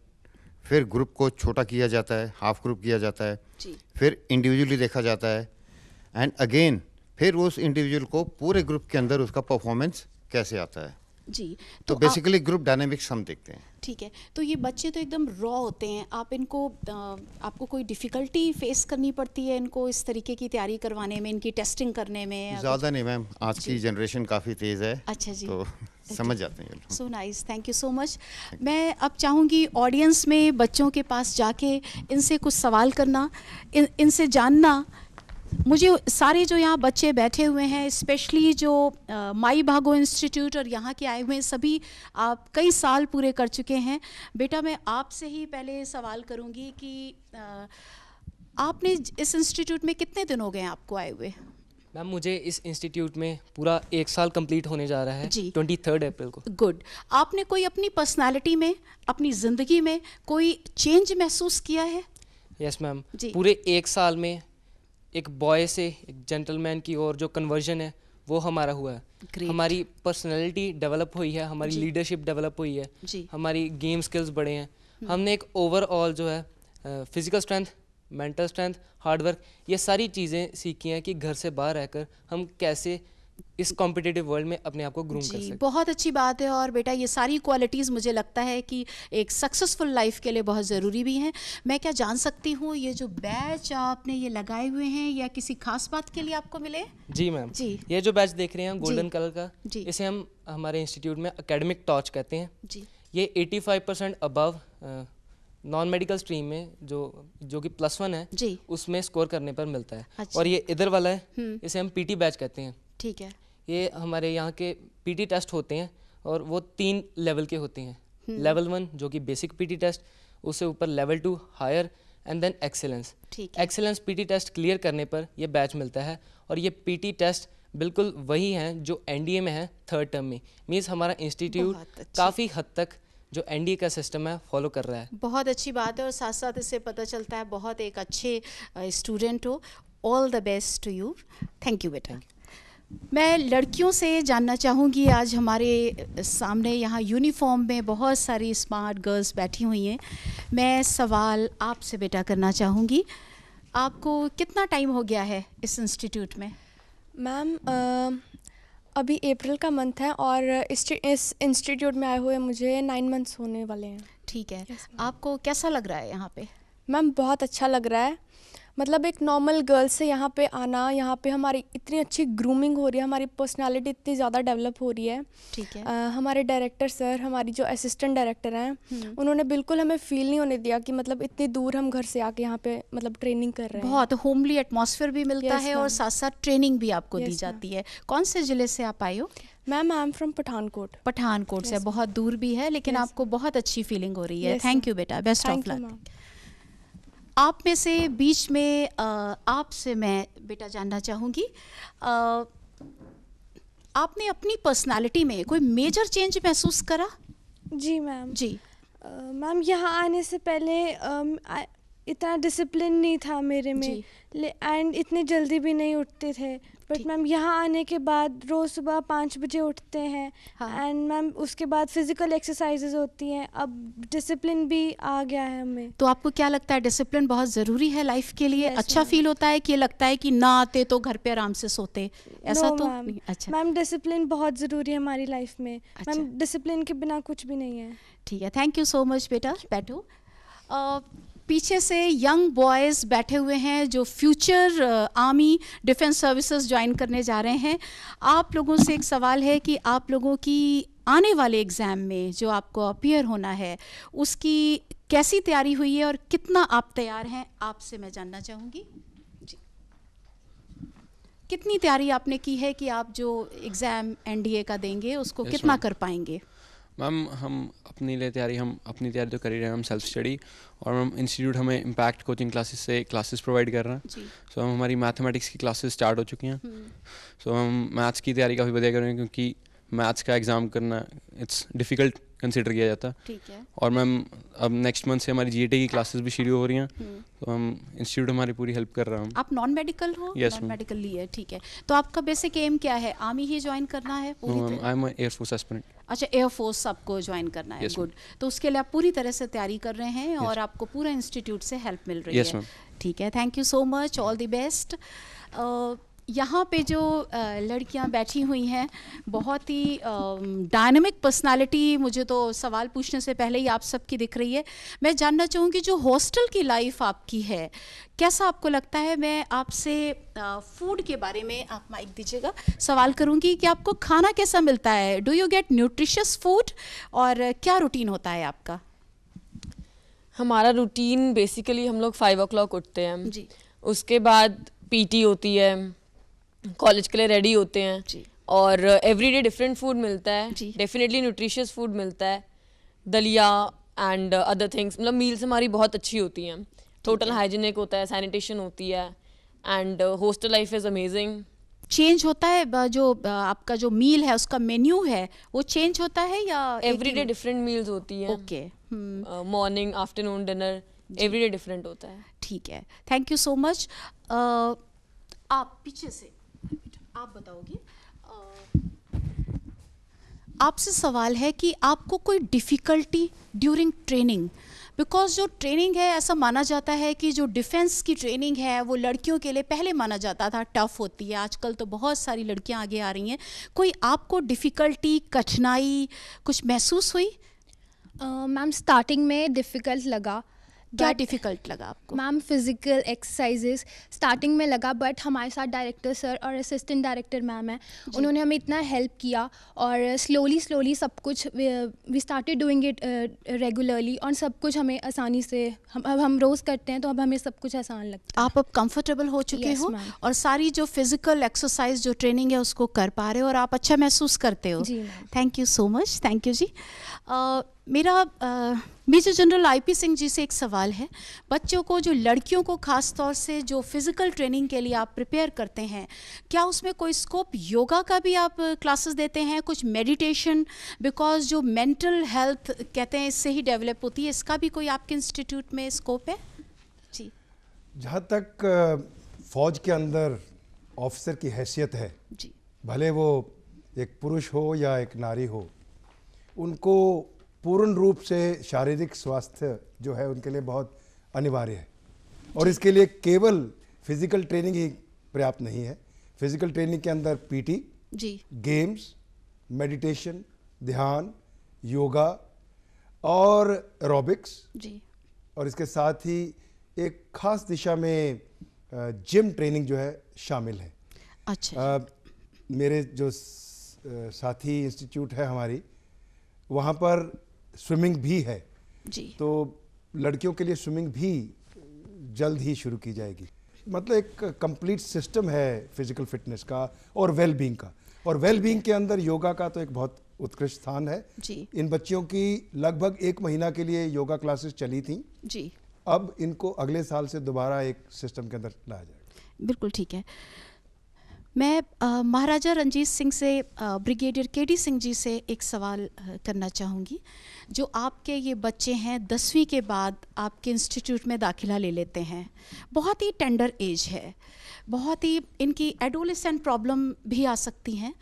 फिर ग्रुप को छोटा किया जाता है हाफ ग्रुप किया जाता है फिर इंडिविजुअली देखा जाता है एंड अगेन फिर उस इंडिविजुअल को पूरे ग्रुप के अंदर उसका परफॉर्मेंस कैसे आता है जी तो बेसिकली ग्रुप डायनेमिक्स हम देखते हैं ठीक है तो ये बच्चे तो एकदम रॉ होते हैं आप इनको आपको कोई डिफ़िकल्टी फेस करनी पड़ती है इनको इस तरीके की तैयारी करवाने में इनकी टेस्टिंग करने में ज़्यादा नहीं मैम आज की जनरेशन काफ़ी तेज़ है अच्छा जी तो समझ जाते हैं so nice thank you so much मैं अब चाहूँगी ऑडियंस में बच्चों के पास जाके इनसे कुछ सवाल करना इन इनसे जानना मुझे सारे जो यहाँ बच्चे बैठे हुए हैं स्पेशली जो आ, माई भागो इंस्टीट्यूट और यहाँ के आए हुए सभी आप कई साल पूरे कर चुके हैं बेटा मैं आपसे ही पहले सवाल करूँगी कि आ, आपने इस इंस्टीट्यूट में कितने दिन हो गए हैं आपको आए हुए मैम मुझे इस इंस्टीट्यूट में पूरा एक साल कंप्लीट होने जा रहा है जी ट्वेंटी अप्रैल को गुड आपने कोई अपनी पर्सनैलिटी में अपनी ज़िंदगी में कोई चेंज महसूस किया है यस yes, मैम पूरे एक साल में एक बॉय से एक जेंटलमैन की ओर जो कन्वर्जन है वो हमारा हुआ है Great. हमारी पर्सनैलिटी डेवलप हुई है हमारी लीडरशिप डेवलप हुई है जी. हमारी गेम स्किल्स बढ़े हैं हम्म। हमने एक ओवरऑल जो है physical strength mental strength hard work ये सारी चीज़ें सीखी हैं कि घर से बाहर रहकर हम कैसे इस कॉम्पिटेटिव वर्ल्ड में अपने आप को ग्रूम कर सकते बहुत अच्छी बात है और बेटा ये सारी क्वालिटीज़ मुझे लगता है कि एक सक्सेसफुल लाइफ के लिए बहुत ज़रूरी भी हैं मैं क्या जान सकती हूँ ये जो बैच आपने ये लगाए हुए हैं या किसी खास बात के लिए आपको मिले जी मैम जी ये जो बैच देख रहे हैं गोल्डन कलर का जी इसे हम हमारे इंस्टीट्यूट में अकेडमिक टॉच कहते हैं जी ये five percent above non medical stream में जो जो कि प्लस वन है जी उसमें स्कोर करने पर मिलता है अच्छा। और ये इधर वाला है हम्म। इसे हम पीटी बैच कहते हैं ठीक है ये हमारे यहाँ के पीटी टेस्ट होते हैं और वो तीन लेवल के होते हैं लेवल हम्म। वन जो कि बेसिक पीटी टेस्ट उससे ऊपर level two higher and then excellence excellence PT test clear करने पर यह बैच मिलता है और ये पीटी टेस्ट बिल्कुल वही हैं जो एनडीए में है थर्ड टर्म में मीन्स हमारा इंस्टीट्यूट काफ़ी हद तक जो एनडीए का सिस्टम है फॉलो कर रहा है बहुत अच्छी बात है और साथ साथ इससे पता चलता है बहुत एक अच्छे स्टूडेंट हो all the best to you thank you बेटा मैं लड़कियों से जानना चाहूँगी आज हमारे सामने यहाँ यूनिफॉर्म में बहुत सारी स्मार्ट गर्ल्स बैठी हुई हैं मैं सवाल आपसे बेटा करना चाहूँगी आपको कितना टाइम हो गया है इस इंस्टीट्यूट में मैम अभी अप्रैल का मंथ है और इस इंस्टीट्यूट में आए हुए मुझे नाइन मंथ्स होने वाले हैं ठीक है yes, आपको कैसा लग रहा है यहाँ पे मैम बहुत अच्छा लग रहा है मतलब एक नॉर्मल गर्ल से यहाँ पे आना यहाँ पे हमारी इतनी अच्छी ग्रूमिंग हो रही है हमारी पर्सनालिटी इतनी ज़्यादा डेवलप हो रही है ठीक है आ, हमारे डायरेक्टर सर हमारी जो असिस्टेंट डायरेक्टर हैं हम्म। उन्होंने बिल्कुल हमें फील नहीं होने दिया कि मतलब इतनी दूर हम घर से आके यहाँ पे मतलब ट्रेनिंग कर रहे हैं बहुत होमली एटमोसफियर भी मिलता yes, है और साथ साथ ट्रेनिंग भी आपको दी जाती है कौन से ज़िले से आप आयो हो ma'am I am from Pathankot Pathankot से बहुत दूर भी है लेकिन आपको बहुत अच्छी फीलिंग हो रही है थैंक यू बेटा बेस्ट ऑफ लक आप में से बीच में आपसे मैं बेटा जानना चाहूँगी आपने अपनी पर्सनालिटी में कोई मेजर चेंज महसूस करा जी मैम जी मैम यहाँ आने से पहले इतना डिसिप्लिन नहीं था मेरे में एंड इतने जल्दी भी नहीं उठते थे बट मैम यहाँ आने के बाद रोज़ सुबह पाँच बजे उठते हैं एंड हाँ। मैम उसके बाद फिजिकल एक्सरसाइजेज होती हैं अब डिसिप्लिन भी आ गया है हमें तो आपको क्या लगता है डिसिप्लिन बहुत ज़रूरी है लाइफ के लिए yes, अच्छा फील होता है कि लगता है कि ना आते तो घर पे आराम से सोते ऐसा no, तो मैम अच्छा मैम डिसिप्लिन बहुत ज़रूरी है हमारी लाइफ में मैम अच्छा। डिसिप्लिन के बिना कुछ भी नहीं है ठीक है थैंक यू सो मच बेटा बैठो पीछे से यंग बॉयज़ बैठे हुए हैं जो future army defence services join करने जा रहे हैं आप लोगों से एक सवाल है कि आप लोगों की आने वाले एग्ज़ाम में जो आपको अपियर होना है उसकी कैसी तैयारी हुई है और कितना आप तैयार हैं आपसे मैं जानना चाहूँगी कितनी तैयारी आपने की है कि आप जो एग्ज़ाम एनडीए का देंगे उसको yes, कितना कर पाएंगे मैम हम अपने लिए तैयारी हम अपनी तैयारी तो कर ही रहे हैं हम सेल्फ स्टडी और मैम इंस्टीट्यूट हमें इम्पैक्ट कोचिंग क्लासेस से क्लासेस प्रोवाइड कर रहा है सो so, हम हमारी मैथमेटिक्स की क्लासेस स्टार्ट हो चुकी हैं सो हम्म। so, हम मैथ्स की तैयारी काफ़ी बढ़िया कर रहे हैं क्योंकि मैथ्स का एग्ज़ाम करना इट्स डिफ़िकल्ट कंसिडर किया जाता है और मैम अब नेक्स्ट मंथ से हमारी जी e की क्लासेस भी शुरू हो रही हैं हम्म। तो हम इंस्टीट्यूट हमारी पूरी हेल्प कर रहा हूँ आप नॉन मेडिकल हो यस नॉन मेडिकल लिए ठीक है तो आपका बेसिक एम क्या है आर्मी ही ज्वाइन करना है आई एम एयरफोर्स एस्पिरेंट अच्छा एयरफोर्स आपको ज्वाइन करना है गुड yes, तो उसके लिए आप पूरी तरह से तैयारी कर रहे हैं yes, और आपको पूरा इंस्टीट्यूट से हेल्प मिल रही yes, है ठीक है thank you so much all the best यहाँ पे जो लड़कियाँ बैठी हुई हैं बहुत ही डायनेमिक पर्सनालिटी मुझे तो सवाल पूछने से पहले ही आप सबकी दिख रही है मैं जानना चाहूँगी जो हॉस्टल की लाइफ आपकी है कैसा आपको लगता है मैं आपसे फूड के बारे में आप माइक दीजिएगा सवाल करूँगी कि आपको खाना कैसा मिलता है do you get nutritious food और क्या रूटीन होता है आपका हमारा रूटीन बेसिकली हम लोग फाइव ओ उठते हैं जी उसके बाद पीटी होती है कॉलेज के लिए रेडी होते हैं और एवरी डे डिफरेंट फूड मिलता है डेफिनेटली न्यूट्रिशियस फूड मिलता है दलिया एंड अदर थिंग्स मतलब मील्स हमारी बहुत अच्छी होती हैं टोटल हाइजीनिक होता है सैनिटेशन होती है and hostel life is amazing change होता है जो आपका जो मील है उसका मेन्यू है वो चेंज होता है या एवरी डे डिफरेंट मील्स होती हैं okay morning afternoon dinner every day different होता है ठीक है थैंक यू सो मच आप पीछे से आप बताओगे आपसे सवाल है कि आपको कोई डिफ़िकल्टी ड्यूरिंग ट्रेनिंग बिकॉज जो ट्रेनिंग है ऐसा माना जाता है कि जो डिफेंस की ट्रेनिंग है वो लड़कियों के लिए पहले माना जाता था टफ़ होती है आजकल तो बहुत सारी लड़कियां आगे आ रही हैं कोई आपको डिफ़िकल्टी कठिनाई कुछ महसूस हुई मैम uh, स्टार्टिंग में डिफ़िकल्ट लगा क्या डिफ़िकल्ट लगा आपको मैम फिज़िकल एक्सरसाइजेस स्टार्टिंग में लगा बट हमारे साथ डायरेक्टर सर और असिस्टेंट डायरेक्टर मैम है उन्होंने हमें इतना हेल्प किया और स्लोली स्लोली सब कुछ we started doing it regularly और सब कुछ हमें आसानी से हम अब हम रोज़ करते हैं तो अब हमें सब कुछ आसान लगता है आप अब कंफर्टेबल हो चुके yes, हो और सारी जो फिज़िकल एक्सरसाइज जो ट्रेनिंग है उसको कर पा रहे हो और आप अच्छा महसूस करते हो thank you so much thank you जी uh, मेरा uh, major general IP Singh ji से एक सवाल है बच्चों को जो लड़कियों को खास तौर से जो फिज़िकल ट्रेनिंग के लिए आप प्रिपेयर करते हैं क्या उसमें कोई स्कोप योगा का भी आप क्लासेस देते हैं कुछ मेडिटेशन बिकॉज जो मेंटल हेल्थ कहते हैं इससे ही डेवलप होती है इसका भी कोई आपके इंस्टीट्यूट में स्कोप है जी जहाँ तक फौज के अंदर ऑफिसर की हैसियत है जी भले वो एक पुरुष हो या एक नारी हो उनको पूर्ण रूप से शारीरिक स्वास्थ्य जो है उनके लिए बहुत अनिवार्य है और इसके लिए केवल फिजिकल ट्रेनिंग ही पर्याप्त नहीं है फिजिकल ट्रेनिंग के अंदर पीटी जी गेम्स मेडिटेशन ध्यान योगा और एरोबिक्स जी और इसके साथ ही एक खास दिशा में जिम ट्रेनिंग जो है शामिल है अच्छा आ, मेरे जो साथी इंस्टीट्यूट है हमारी वहाँ पर स्विमिंग भी है जी तो लड़कियों के लिए स्विमिंग भी जल्द ही शुरू की जाएगी मतलब एक कंप्लीट सिस्टम है फिजिकल फिटनेस का और वेल बींग का और वेल बींग के अंदर योगा का तो एक बहुत उत्कृष्ट स्थान है जी इन बच्चियों की लगभग एक महीना के लिए योगा क्लासेस चली थी जी अब इनको अगले साल से दोबारा एक सिस्टम के अंदर लाया जाएगा बिल्कुल ठीक है मैं महाराजा रंजीत सिंह से ब्रिगेडियर के डी सिंह जी से एक सवाल करना चाहूँगी जो आपके ये बच्चे हैं दसवीं के बाद आपके इंस्टीट्यूट में दाखिला ले लेते हैं बहुत ही टेंडर एज है बहुत ही इनकी एडोलिसेंट प्रॉब्लम भी आ सकती हैं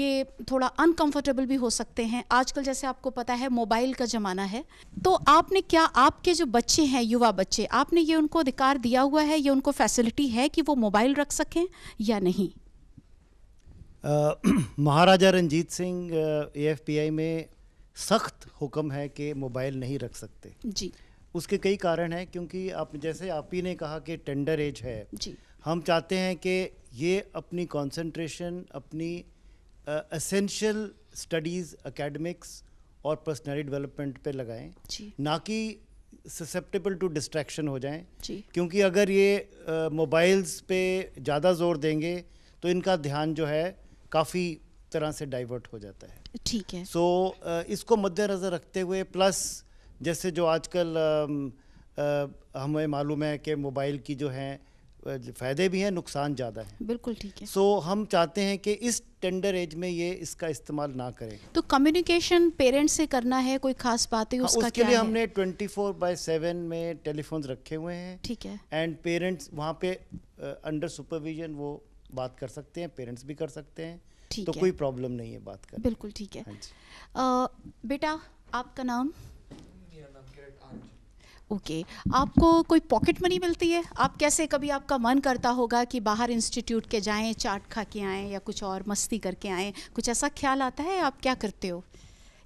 ये थोड़ा अनकंफर्टेबल भी हो सकते हैं आजकल जैसे आपको पता है मोबाइल का ज़माना है तो आपने क्या आपके जो बच्चे हैं युवा बच्चे आपने ये उनको अधिकार दिया हुआ है ये उनको फैसिलिटी है कि वो मोबाइल रख सकें या नहीं Maharaja Ranjit Singh A F P I में सख्त हुक्म है कि मोबाइल नहीं रख सकते जी उसके कई कारण हैं क्योंकि आप जैसे आप ही ने कहा कि टेंडर एज है जी हम चाहते हैं कि ये अपनी कंसंट्रेशन अपनी असेंशियल स्टडीज़ एकेडमिक्स और पर्सनैलिटी डेवलपमेंट पे लगाएं ना कि ससेप्टेबल टू डिस्ट्रैक्शन हो जाएं क्योंकि अगर ये मोबाइल्स पे ज़्यादा जोर देंगे तो इनका ध्यान जो है काफ़ी तरह से डाइवर्ट हो जाता है ठीक है सो so, इसको मद्देनज़र रखते हुए प्लस जैसे जो आजकल हमें मालूम है कि मोबाइल की जो है फ़ायदे भी हैं नुकसान ज़्यादा है बिल्कुल ठीक है सो so, हम चाहते हैं कि इस टेंडर एज में ये इसका इस्तेमाल ना करें तो कम्युनिकेशन पेरेंट्स से करना है कोई खास बातें है हाँ, उसका उसके क्या लिए है? हमने 24 फोर बाई सेवन में टेलीफोन्स रखे हुए हैं ठीक है एंड पेरेंट्स वहाँ पे अंडर uh, सुपरविजन वो बात कर सकते हैं पेरेंट्स भी कर सकते हैं तो है। कोई प्रॉब्लम नहीं है बात कर बिल्कुल ठीक है आ, हाँ बेटा आपका नाम ओके okay. आपको कोई पॉकेट मनी मिलती है आप कैसे कभी आपका मन करता होगा कि बाहर इंस्टीट्यूट के जाएं चाट खा के आएँ या कुछ और मस्ती करके आएँ कुछ ऐसा ख्याल आता है आप क्या करते हो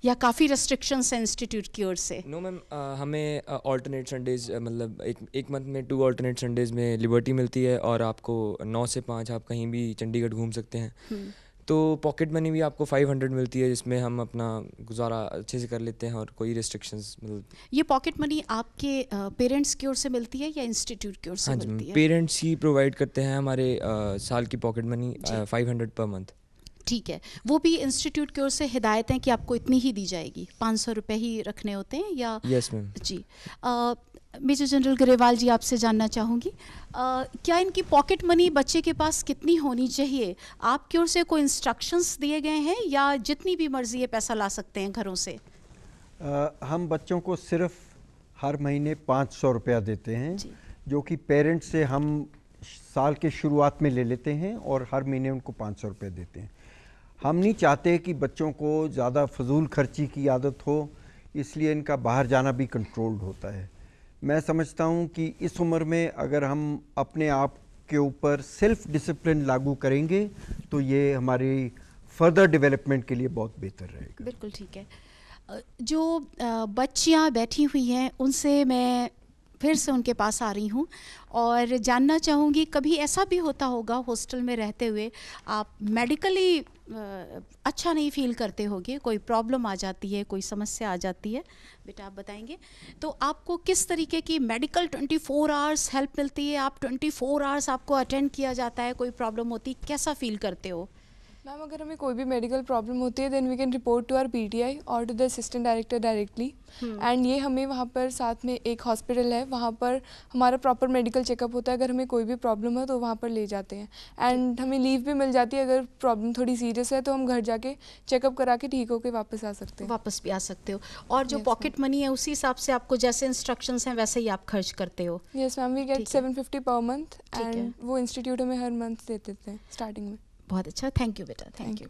या काफ़ी रिस्ट्रिक्शंस हैं इंस्टीट्यूट की ओर से नो no, मैम uh, हमें ऑल्टरनेट uh, संडेज uh, मतलब एक एक मंथ में टू ऑल्टरनेट संडेज में लिबर्टी मिलती है और आपको नौ से पाँच आप कहीं भी चंडीगढ़ घूम सकते हैं हम्म। तो पॉकेट मनी भी आपको 500 मिलती है जिसमें हम अपना गुजारा अच्छे से कर लेते हैं और कोई रिस्ट्रिक्शंस मतलब ये पॉकेट मनी आपके पेरेंट्स की ओर से मिलती है या इंस्टीट्यूट की ओर से हाँ जी पेरेंट्स ही प्रोवाइड करते हैं हमारे आ, साल की pocket money five hundred per month ठीक है वो भी इंस्टीट्यूट की ओर से हिदायत हैं कि आपको इतनी ही दी जाएगी पाँच सौ रुपये ही रखने होते हैं या yes, जी मेजर जनरल गरेवाल जी आपसे जानना चाहूँगी क्या इनकी पॉकेट मनी बच्चे के पास कितनी होनी चाहिए आपकी ओर से कोई इंस्ट्रक्शंस दिए गए हैं या जितनी भी मर्जी है पैसा ला सकते हैं घरों से आ, हम बच्चों को सिर्फ हर महीने पाँच सौ रुपया देते हैं जो कि पेरेंट्स से हम साल के शुरुआत में ले लेते हैं और हर महीने उनको पाँच सौ रुपये देते हैं हम नहीं चाहते कि बच्चों को ज़्यादा फजूल खर्ची की आदत हो इसलिए इनका बाहर जाना भी कंट्रोल्ड होता है मैं समझता हूँ कि इस उम्र में अगर हम अपने आप के ऊपर सेल्फ़ डिसिप्लिन लागू करेंगे तो ये हमारी फर्दर डेवलपमेंट के लिए बहुत बेहतर रहेगा बिल्कुल ठीक है जो बच्चियाँ बैठी हुई हैं उनसे मैं फिर से उनके पास आ रही हूँ और जानना चाहूँगी कभी ऐसा भी होता होगा हॉस्टल में रहते हुए आप मेडिकली अच्छा नहीं फील करते होगे कोई प्रॉब्लम आ जाती है कोई समस्या आ जाती है बेटा आप बताएंगे तो आपको किस तरीके की मेडिकल 24 फोर आवर्स हेल्प मिलती है आप 24 फोर आवर्स आपको अटेंड किया जाता है कोई प्रॉब्लम होती कैसा फील करते हो मैम अगर हमें कोई भी मेडिकल प्रॉब्लम होती है then we can report to our PTI और to the assistant director directly and ये हमें वहाँ पर साथ में एक हॉस्पिटल है वहाँ पर हमारा प्रॉपर मेडिकल चेकअप होता है अगर हमें कोई भी प्रॉब्लम हो तो वहाँ पर ले जाते हैं एंड हमें लीव भी मिल जाती है अगर प्रॉब्लम थोड़ी सीरियस है तो हम घर जाके चेकअप करा के ठीक होकर वापस आ सकते हैं वापस भी आ सकते हो और जो पॉकेट मनी है उसी हिसाब से आपको जैसे इंस्ट्रक्शन हैं वैसे ही आप खर्च करते हो yes ma'am we get seven fifty per month and वो इंस्टीट्यूट हमें हर मंथ देते थे स्टार्टिंग में बहुत अच्छा थैंक यू बेटा थैंक यू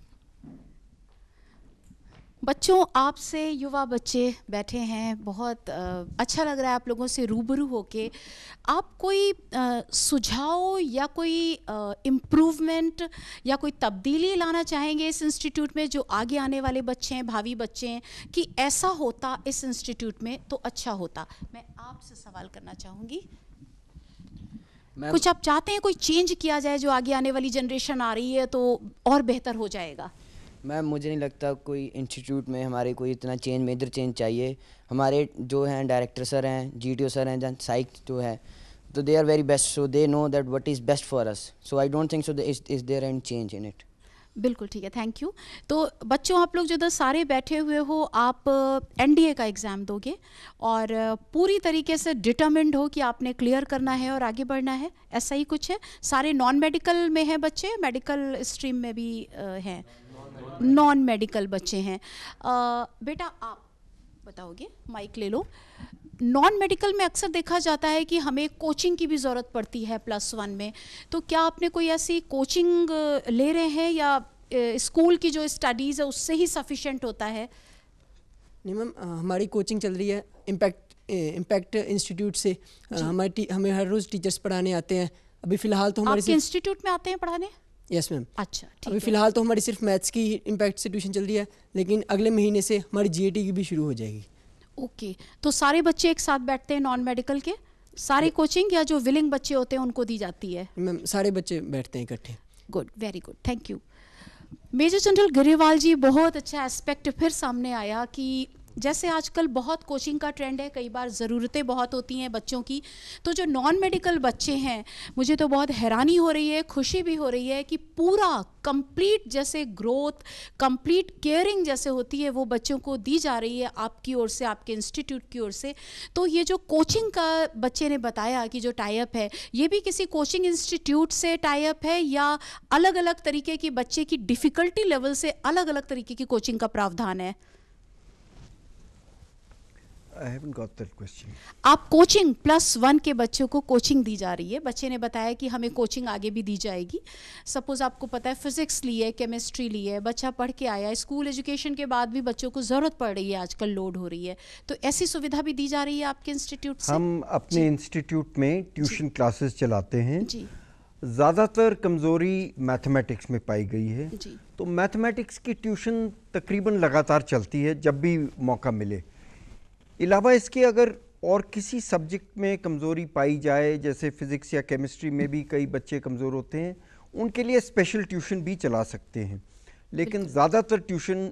बच्चों आपसे युवा बच्चे बैठे हैं बहुत आ, अच्छा लग रहा है आप लोगों से रूबरू होके आप कोई आ, सुझाव या कोई इम्प्रूवमेंट या कोई तब्दीली लाना चाहेंगे इस इंस्टीट्यूट में जो आगे आने वाले बच्चे हैं भावी बच्चे हैं कि ऐसा होता इस इंस्टीट्यूट में तो अच्छा होता मैं आपसे सवाल करना चाहूँगी कुछ आप चाहते हैं कोई चेंज किया जाए जो आगे आने वाली जनरेशन आ रही है तो और बेहतर हो जाएगा मैम मुझे नहीं लगता कोई इंस्टीट्यूट में हमारे कोई इतना चेंज मेजर चेंज चाहिए हमारे जो हैं डायरेक्टर सर हैं जी सर हैं साइक जो है तो they are very best so they know that what is best for us so I don't think so is there and change in it बिल्कुल ठीक है थैंक यू तो बच्चों आप लोग जो इधर सारे बैठे हुए हो आप एनडीए uh, का एग्ज़ाम दोगे और uh, पूरी तरीके से डिटर्मिंड हो कि आपने क्लियर करना है और आगे बढ़ना है ऐसा ही कुछ है सारे नॉन मेडिकल में हैं बच्चे मेडिकल स्ट्रीम में भी uh, हैं नॉन मेडिकल बच्चे हैं बेटा आप बताओगे माइक ले लो नॉन मेडिकल में अक्सर देखा जाता है कि हमें कोचिंग की भी ज़रूरत पड़ती है प्लस वन में तो क्या आपने कोई ऐसी कोचिंग ले रहे हैं या स्कूल की जो स्टडीज़ है उससे ही सफिशेंट होता है नहीं मैम हमारी कोचिंग चल रही है इम्पैक्ट इम्पैक्ट इंस्टीट्यूट से हमारे हमें हर रोज़ टीचर्स पढ़ाने आते हैं अभी फ़िलहाल तो हमारे इंस्टीट्यूट में आते हैं पढ़ाने यस मैम अच्छा अभी फ़िलहाल तो हमारी सिर्फ मैथ्स की इम्पैक्ट से ट्यूशन चल रही है लेकिन अगले महीने से हमारी जी e की भी शुरू हो जाएगी ओके तो सारे बच्चे एक साथ बैठते हैं नॉन मेडिकल के सारे कोचिंग या जो विलिंग बच्चे होते हैं उनको दी जाती है मैम सारे बच्चे बैठते हैं इकट्ठे good very good thank you major general Grewal ji बहुत अच्छा एस्पेक्ट फिर सामने आया कि जैसे आजकल बहुत कोचिंग का ट्रेंड है कई बार ज़रूरतें बहुत होती हैं बच्चों की तो जो नॉन मेडिकल बच्चे हैं मुझे तो बहुत हैरानी हो रही है खुशी भी हो रही है कि पूरा कंप्लीट जैसे ग्रोथ कंप्लीट केयरिंग जैसे होती है वो बच्चों को दी जा रही है आपकी ओर से आपके इंस्टीट्यूट की ओर से तो ये जो कोचिंग का बच्चे ने बताया कि जो टाइप है ये भी किसी कोचिंग इंस्टीट्यूट से टाइप है या अलग अलग तरीके की बच्चे की डिफ़िकल्टी लेवल से अलग अलग तरीके की कोचिंग का प्रावधान है I haven't got that question. आप कोचिंग प्लस वन के बच्चों को कोचिंग दी जा रही है बच्चे ने बताया कि हमें कोचिंग आगे भी दी जाएगी सपोज आपको पता है फिजिक्स ली है केमिस्ट्री ली है बच्चा पढ़ के आया स्कूल एजुकेशन के बाद भी बच्चों को ज़रूरत पड़ रही है आजकल लोड हो रही है तो ऐसी सुविधा भी दी जा रही है आपके इंस्टीट्यूट से हम अपने इंस्टीट्यूट में ट्यूशन क्लासेस चलाते हैं जी ज़्यादातर कमज़ोरी मैथमेटिक्स में पाई गई है जी। तो मैथमेटिक्स की ट्यूशन तकरीबन लगातार चलती है जब भी मौका मिले अलावा इसके अगर और किसी सब्जेक्ट में कमज़ोरी पाई जाए जैसे फ़िज़िक्स या केमिस्ट्री में भी कई बच्चे कमज़ोर होते हैं उनके लिए स्पेशल ट्यूशन भी चला सकते हैं लेकिन ज़्यादातर ट्यूशन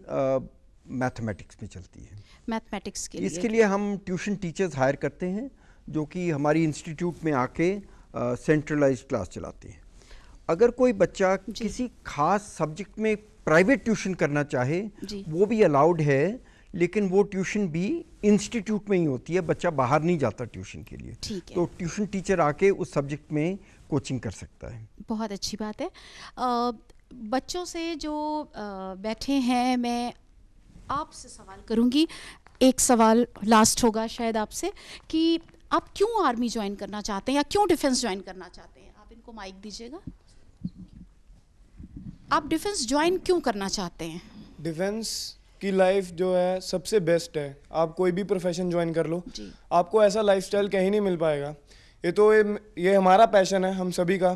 मैथमेटिक्स में चलती है मैथमेटिक्स के लिए इसके लिए हम ट्यूशन टीचर्स हायर करते हैं जो कि हमारी इंस्टीट्यूट में आके सेंट्रलाइज क्लास चलाते हैं अगर कोई बच्चा किसी खास सब्जेक्ट में प्राइवेट ट्यूशन करना चाहे वो भी अलाउड है लेकिन वो ट्यूशन भी इंस्टीट्यूट में ही होती है बच्चा बाहर नहीं जाता ट्यूशन के लिए तो ट्यूशन टीचर आके उस सब्जेक्ट में कोचिंग कर सकता है बहुत अच्छी बात है आ, बच्चों से जो आ, बैठे हैं मैं आपसे सवाल करूंगी एक सवाल लास्ट होगा शायद आपसे कि आप क्यों आर्मी ज्वाइन करना चाहते हैं या क्यों डिफेंस ज्वाइन करना चाहते हैं आप इनको माइक दीजिएगा आप डिफेंस ज्वाइन क्यों करना चाहते हैं डिफेंस कि लाइफ जो है सबसे बेस्ट है आप कोई भी प्रोफेशन ज्वाइन कर लो आपको ऐसा लाइफस्टाइल कहीं नहीं मिल पाएगा ये तो ये, ये हमारा पैशन है हम सभी का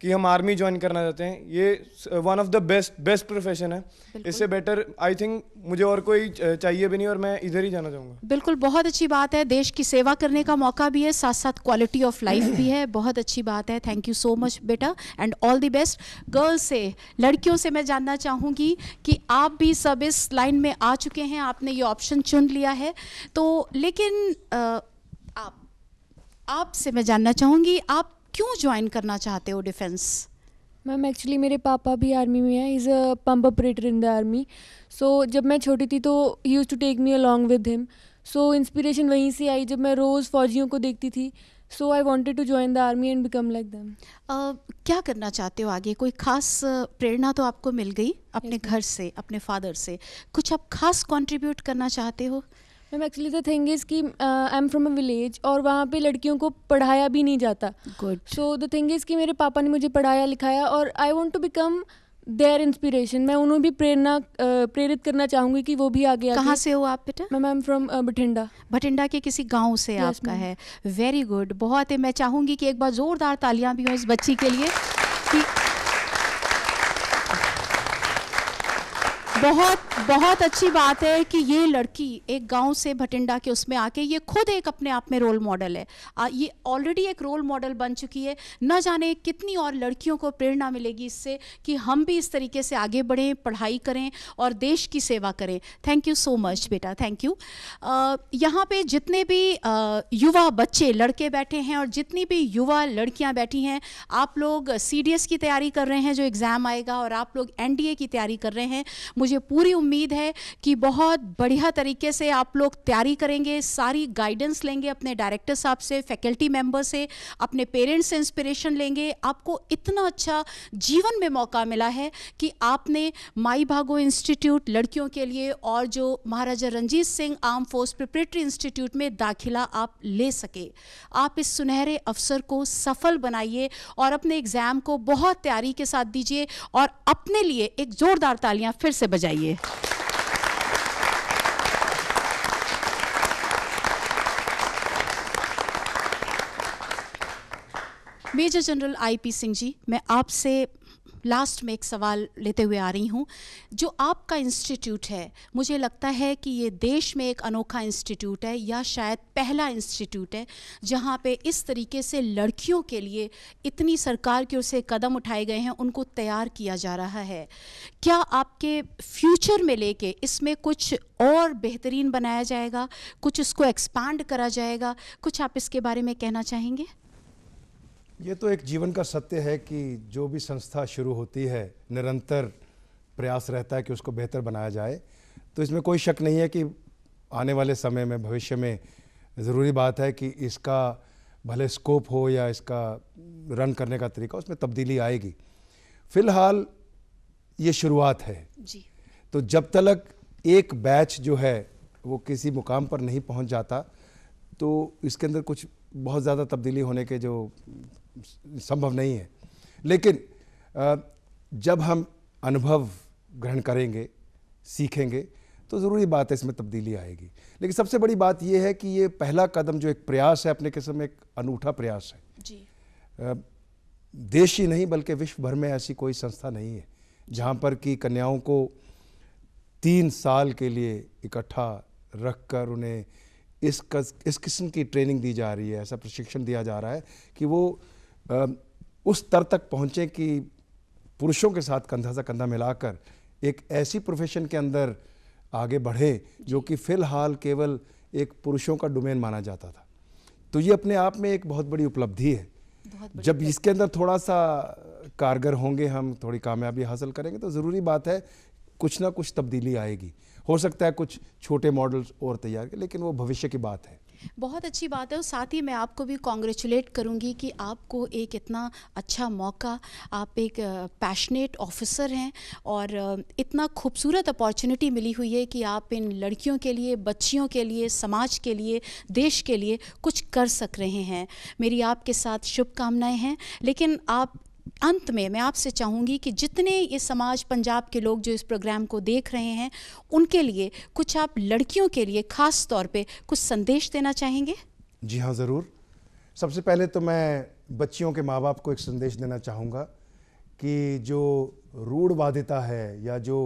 कि हम आर्मी ज्वाइन करना चाहते हैं ये one of the best best profession है इससे बेटर आई थिंक मुझे और कोई uh, चाहिए भी नहीं और मैं इधर ही जाना चाहूंगा बिल्कुल बहुत अच्छी बात है देश की सेवा करने का मौका भी है साथ साथ क्वालिटी ऑफ लाइफ भी है बहुत अच्छी बात है थैंक यू सो मच बेटा and all the best girls से लड़कियों से मैं जानना चाहूँगी कि आप भी सब इस लाइन में आ चुके हैं आपने ये ऑप्शन चुन लिया है तो लेकिन uh, आपसे मैं जानना चाहूंगी आप क्यों ज्वाइन करना चाहते हो डिफेंस मैम एक्चुअली मेरे पापा भी आर्मी में है is a pump operator in the army so जब मैं छोटी थी तो he used to take me along with him so inspiration वहीं से आई जब मैं रोज़ फौजियों को देखती थी so I wanted to join the army and become like them क्या करना चाहते हो आगे कोई खास प्रेरणा तो आपको मिल गई अपने yes, घर से अपने फादर से कुछ आप खास कॉन्ट्रीब्यूट करना चाहते हो ma'am actually the thing is कि I am from a village और वहाँ पे लड़कियों को पढ़ाया भी नहीं जाता good so the thing is कि मेरे पापा ने मुझे पढ़ाया लिखाया और I want to become their inspiration मैं उन्हें भी प्रेरणा uh, प्रेरित करना चाहूंगी कि वो भी आगे कहाँ से हो आप बेटा ma'am I am from Bathinda Bathinda के किसी गाँव से yes, आपका है वेरी गुड बहुत है मैं चाहूँगी कि एक बार ज़ोरदार तालियां भी हों इस बच्ची के लिए कि बहुत बहुत अच्छी बात है कि ये लड़की एक गांव से भटिंडा के उसमें आके ये खुद एक अपने आप में रोल मॉडल है आ, ये ऑलरेडी एक रोल मॉडल बन चुकी है न जाने कितनी और लड़कियों को प्रेरणा मिलेगी इससे कि हम भी इस तरीके से आगे बढ़ें पढ़ाई करें और देश की सेवा करें थैंक यू सो मच बेटा थैंक यू यहाँ पे जितने भी आ, युवा बच्चे लड़के बैठे हैं और जितनी भी युवा लड़कियाँ बैठी हैं आप लोग सी की तैयारी कर रहे हैं जो एग्ज़ाम आएगा और आप लोग एन की तैयारी कर रहे हैं मुझे पूरी उम्मीद है कि बहुत बढ़िया तरीके से आप लोग तैयारी करेंगे सारी गाइडेंस लेंगे अपने डायरेक्टर साहब से फैकल्टी मेम्बर से अपने पेरेंट्स से इंस्पिरेशन लेंगे आपको इतना अच्छा जीवन में मौका मिला है कि आपने माई भागो इंस्टीट्यूट लड़कियों के लिए और जो Maharaja Ranjit Singh arm force preparatory institute में दाखिला आप ले सके आप इस सुनहरे अवसर को सफल बनाइए और अपने एग्ज़ाम को बहुत तैयारी के साथ दीजिए और अपने लिए एक ज़ोरदार तालियां फिर से बजाइए major general IP Singh ji मैं आपसे लास्ट में एक सवाल लेते हुए आ रही हूँ जो आपका इंस्टीट्यूट है मुझे लगता है कि ये देश में एक अनोखा इंस्टीट्यूट है या शायद पहला इंस्टीट्यूट है जहाँ पे इस तरीके से लड़कियों के लिए इतनी सरकार की ओर से कदम उठाए गए हैं उनको तैयार किया जा रहा है क्या आपके फ्यूचर में लेके इसमें कुछ और बेहतरीन बनाया जाएगा कुछ इसको एक्सपांड करा जाएगा कुछ आप इसके बारे में कहना चाहेंगे ये तो एक जीवन का सत्य है कि जो भी संस्था शुरू होती है निरंतर प्रयास रहता है कि उसको बेहतर बनाया जाए तो इसमें कोई शक नहीं है कि आने वाले समय में भविष्य में ज़रूरी बात है कि इसका भले स्कोप हो या इसका रन करने का तरीका उसमें तब्दीली आएगी फिलहाल ये शुरुआत है जी तो जब तक एक बैच जो है वो किसी मुकाम पर नहीं पहुंच जाता तो इसके अंदर कुछ बहुत ज़्यादा तब्दीली होने के जो संभव नहीं है लेकिन जब हम अनुभव ग्रहण करेंगे सीखेंगे तो ज़रूरी बात है इसमें तब्दीली आएगी लेकिन सबसे बड़ी बात यह है कि ये पहला कदम जो एक प्रयास है अपने किस्म एक अनूठा प्रयास है जी। देश ही नहीं बल्कि विश्व भर में ऐसी कोई संस्था नहीं है जहाँ पर कि कन्याओं को तीन साल के लिए इकट्ठा रख कर उन्हें इस कस, इस किस्म की ट्रेनिंग दी जा रही है ऐसा प्रशिक्षण दिया जा रहा है कि वो उस स्तर तक पहुँचें कि पुरुषों के साथ कंधा सा कंधा मिलाकर एक ऐसी प्रोफेशन के अंदर आगे बढ़े जो कि फ़िलहाल केवल एक पुरुषों का डोमेन माना जाता था तो ये अपने आप में एक बहुत बड़ी उपलब्धि है जब इसके अंदर थोड़ा सा कारगर होंगे हम थोड़ी कामयाबी हासिल करेंगे तो ज़रूरी बात है कुछ ना कुछ तब्दीली आएगी हो सकता है कुछ छोटे मॉडल्स और तैयार लेकिन वो भविष्य की बात है बहुत अच्छी बात है और साथ ही मैं आपको भी कॉन्ग्रेचुलेट करूँगी कि आपको एक इतना अच्छा मौका आप एक पैशनेट ऑफिसर हैं और इतना खूबसूरत अपॉर्चुनिटी मिली हुई है कि आप इन लड़कियों के लिए बच्चियों के लिए समाज के लिए देश के लिए कुछ कर सक रहे हैं मेरी आपके साथ शुभकामनाएं हैं लेकिन आप अंत में मैं आपसे चाहूँगी कि जितने ये समाज पंजाब के लोग जो इस प्रोग्राम को देख रहे हैं उनके लिए कुछ आप लड़कियों के लिए ख़ास तौर पे कुछ संदेश देना चाहेंगे जी हाँ ज़रूर सबसे पहले तो मैं बच्चियों के माँ बाप को एक संदेश देना चाहूँगा कि जो रूढ़वादिता है या जो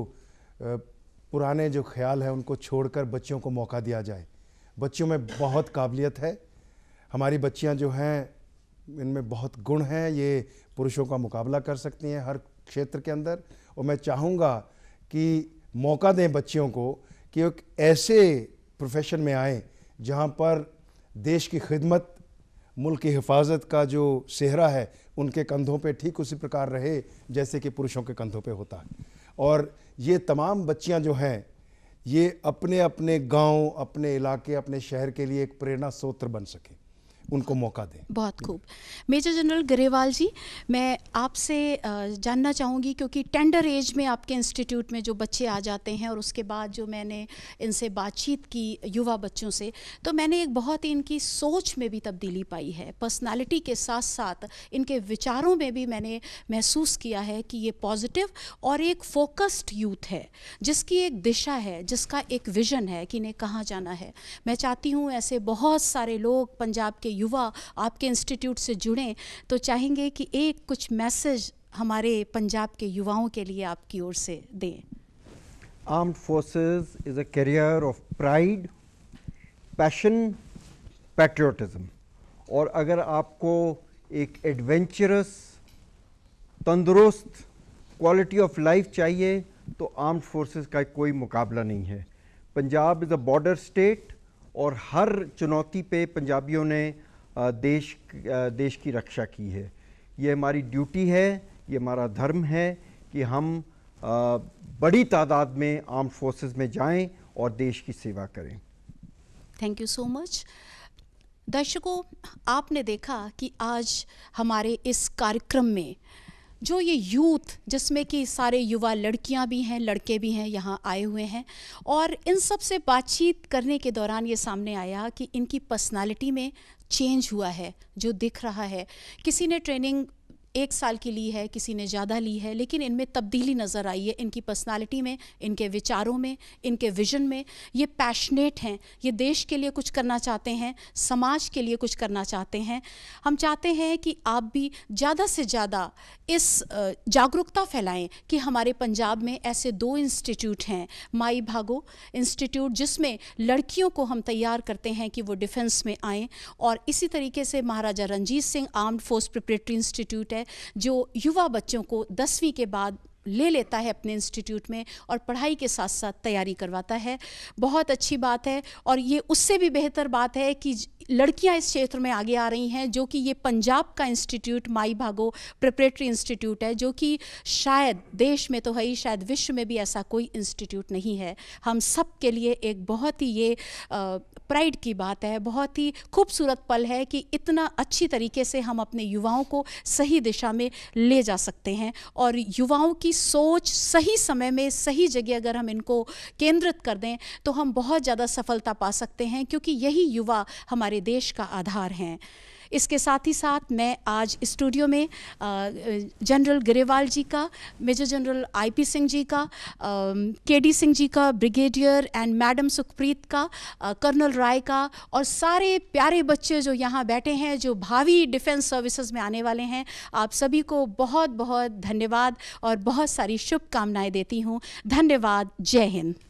पुराने जो ख्याल है उनको छोड़कर बच्चियों को मौका दिया जाए बच्चियों में बहुत काबिलियत है हमारी बच्चियाँ जो हैं इनमें बहुत गुण हैं ये पुरुषों का मुकाबला कर सकती हैं हर क्षेत्र के अंदर और मैं चाहूँगा कि मौका दें बच्चियों को कि एक ऐसे प्रोफेशन में आएँ जहाँ पर देश की खिदमत मुल्क की हिफाजत का जो सेहरा है उनके कंधों पे ठीक उसी प्रकार रहे जैसे कि पुरुषों के कंधों पे होता है और ये तमाम बच्चियाँ जो हैं ये अपने अपने गांव अपने इलाके अपने शहर के लिए एक प्रेरणा स्रोत्र बन सकें उनको मौका दें बहुत खूब मेजर जनरल गरेवाल जी मैं आपसे जानना चाहूँगी क्योंकि टेंडर एज में आपके इंस्टीट्यूट में जो बच्चे आ जाते हैं और उसके बाद जो मैंने इनसे बातचीत की युवा बच्चों से तो मैंने एक बहुत ही इनकी सोच में भी तब्दीली पाई है पर्सनालिटी के साथ साथ इनके विचारों में भी मैंने महसूस किया है कि ये पॉजिटिव और एक फोकस्ड यूथ है जिसकी एक दिशा है जिसका एक विजन है कि इन्हें कहाँ जाना है मैं चाहती हूँ ऐसे बहुत सारे लोग पंजाब के युवा आपके इंस्टीट्यूट से जुड़ें तो चाहेंगे कि एक कुछ मैसेज हमारे पंजाब के युवाओं के लिए आपकी ओर से दें armed forces is a career of pride passion patriotism और अगर आपको एक एडवेंचरस तंदुरुस्त क्वालिटी ऑफ लाइफ चाहिए तो आर्म्ड फोर्सेस का कोई मुकाबला नहीं है Punjab is a border state और हर चुनौती पे पंजाबियों ने देश देश की रक्षा की है ये हमारी ड्यूटी है ये हमारा धर्म है कि हम बड़ी तादाद में आर्म फोर्सेस में जाएं और देश की सेवा करें थैंक यू सो मच दर्शकों आपने देखा कि आज हमारे इस कार्यक्रम में जो ये यूथ जिसमें कि सारे युवा लड़कियां भी हैं लड़के भी हैं यहाँ आए हुए हैं और इन सब से बातचीत करने के दौरान ये सामने आया कि इनकी पर्सनालिटी में चेंज हुआ है जो दिख रहा है किसी ने ट्रेनिंग एक साल की ली है किसी ने ज़्यादा ली है लेकिन इनमें तब्दीली नज़र आई है इनकी पर्सनालिटी में इनके विचारों में इनके विजन में ये पैशनेट हैं ये देश के लिए कुछ करना चाहते हैं समाज के लिए कुछ करना चाहते हैं हम चाहते हैं कि आप भी ज़्यादा से ज़्यादा इस जागरूकता फैलाएं कि हमारे पंजाब में ऐसे दो इंस्टीट्यूट हैं माई भागो इंस्टीट्यूट जिसमें लड़कियों को हम तैयार करते हैं कि वो डिफेंस में आएँ और इसी तरीके से Maharaja Ranjit Singh armed force preparatory institute है है जो युवा बच्चों को दसवीं के बाद ले लेता है अपने इंस्टीट्यूट में और पढ़ाई के साथ साथ तैयारी करवाता है बहुत अच्छी बात है और ये उससे भी बेहतर बात है कि लड़कियां इस क्षेत्र में आगे आ रही हैं जो कि ये पंजाब का इंस्टीट्यूट माई भागो प्रिपरेटरी इंस्टीट्यूट है जो कि शायद देश में तो है ही शायद विश्व में भी ऐसा कोई इंस्टीट्यूट नहीं है हम सब के लिए एक बहुत ही ये प्राइड की बात है बहुत ही खूबसूरत पल है कि इतना अच्छी तरीके से हम अपने युवाओं को सही दिशा में ले जा सकते हैं और युवाओं की सोच सही समय में सही जगह अगर हम इनको केंद्रित कर दें तो हम बहुत ज़्यादा सफलता पा सकते हैं क्योंकि यही युवा हमारे हमारे देश का आधार हैं इसके साथ ही साथ मैं आज स्टूडियो में जनरल गिरेवाल जी का major general IP Singh ji का केडी सिंह जी का ब्रिगेडियर एंड मैडम सुखप्रीत का कर्नल राय का और सारे प्यारे बच्चे जो यहाँ बैठे हैं जो भावी डिफेंस सर्विसेज में आने वाले हैं आप सभी को बहुत बहुत धन्यवाद और बहुत सारी शुभकामनाएं देती हूँ धन्यवाद जय हिंद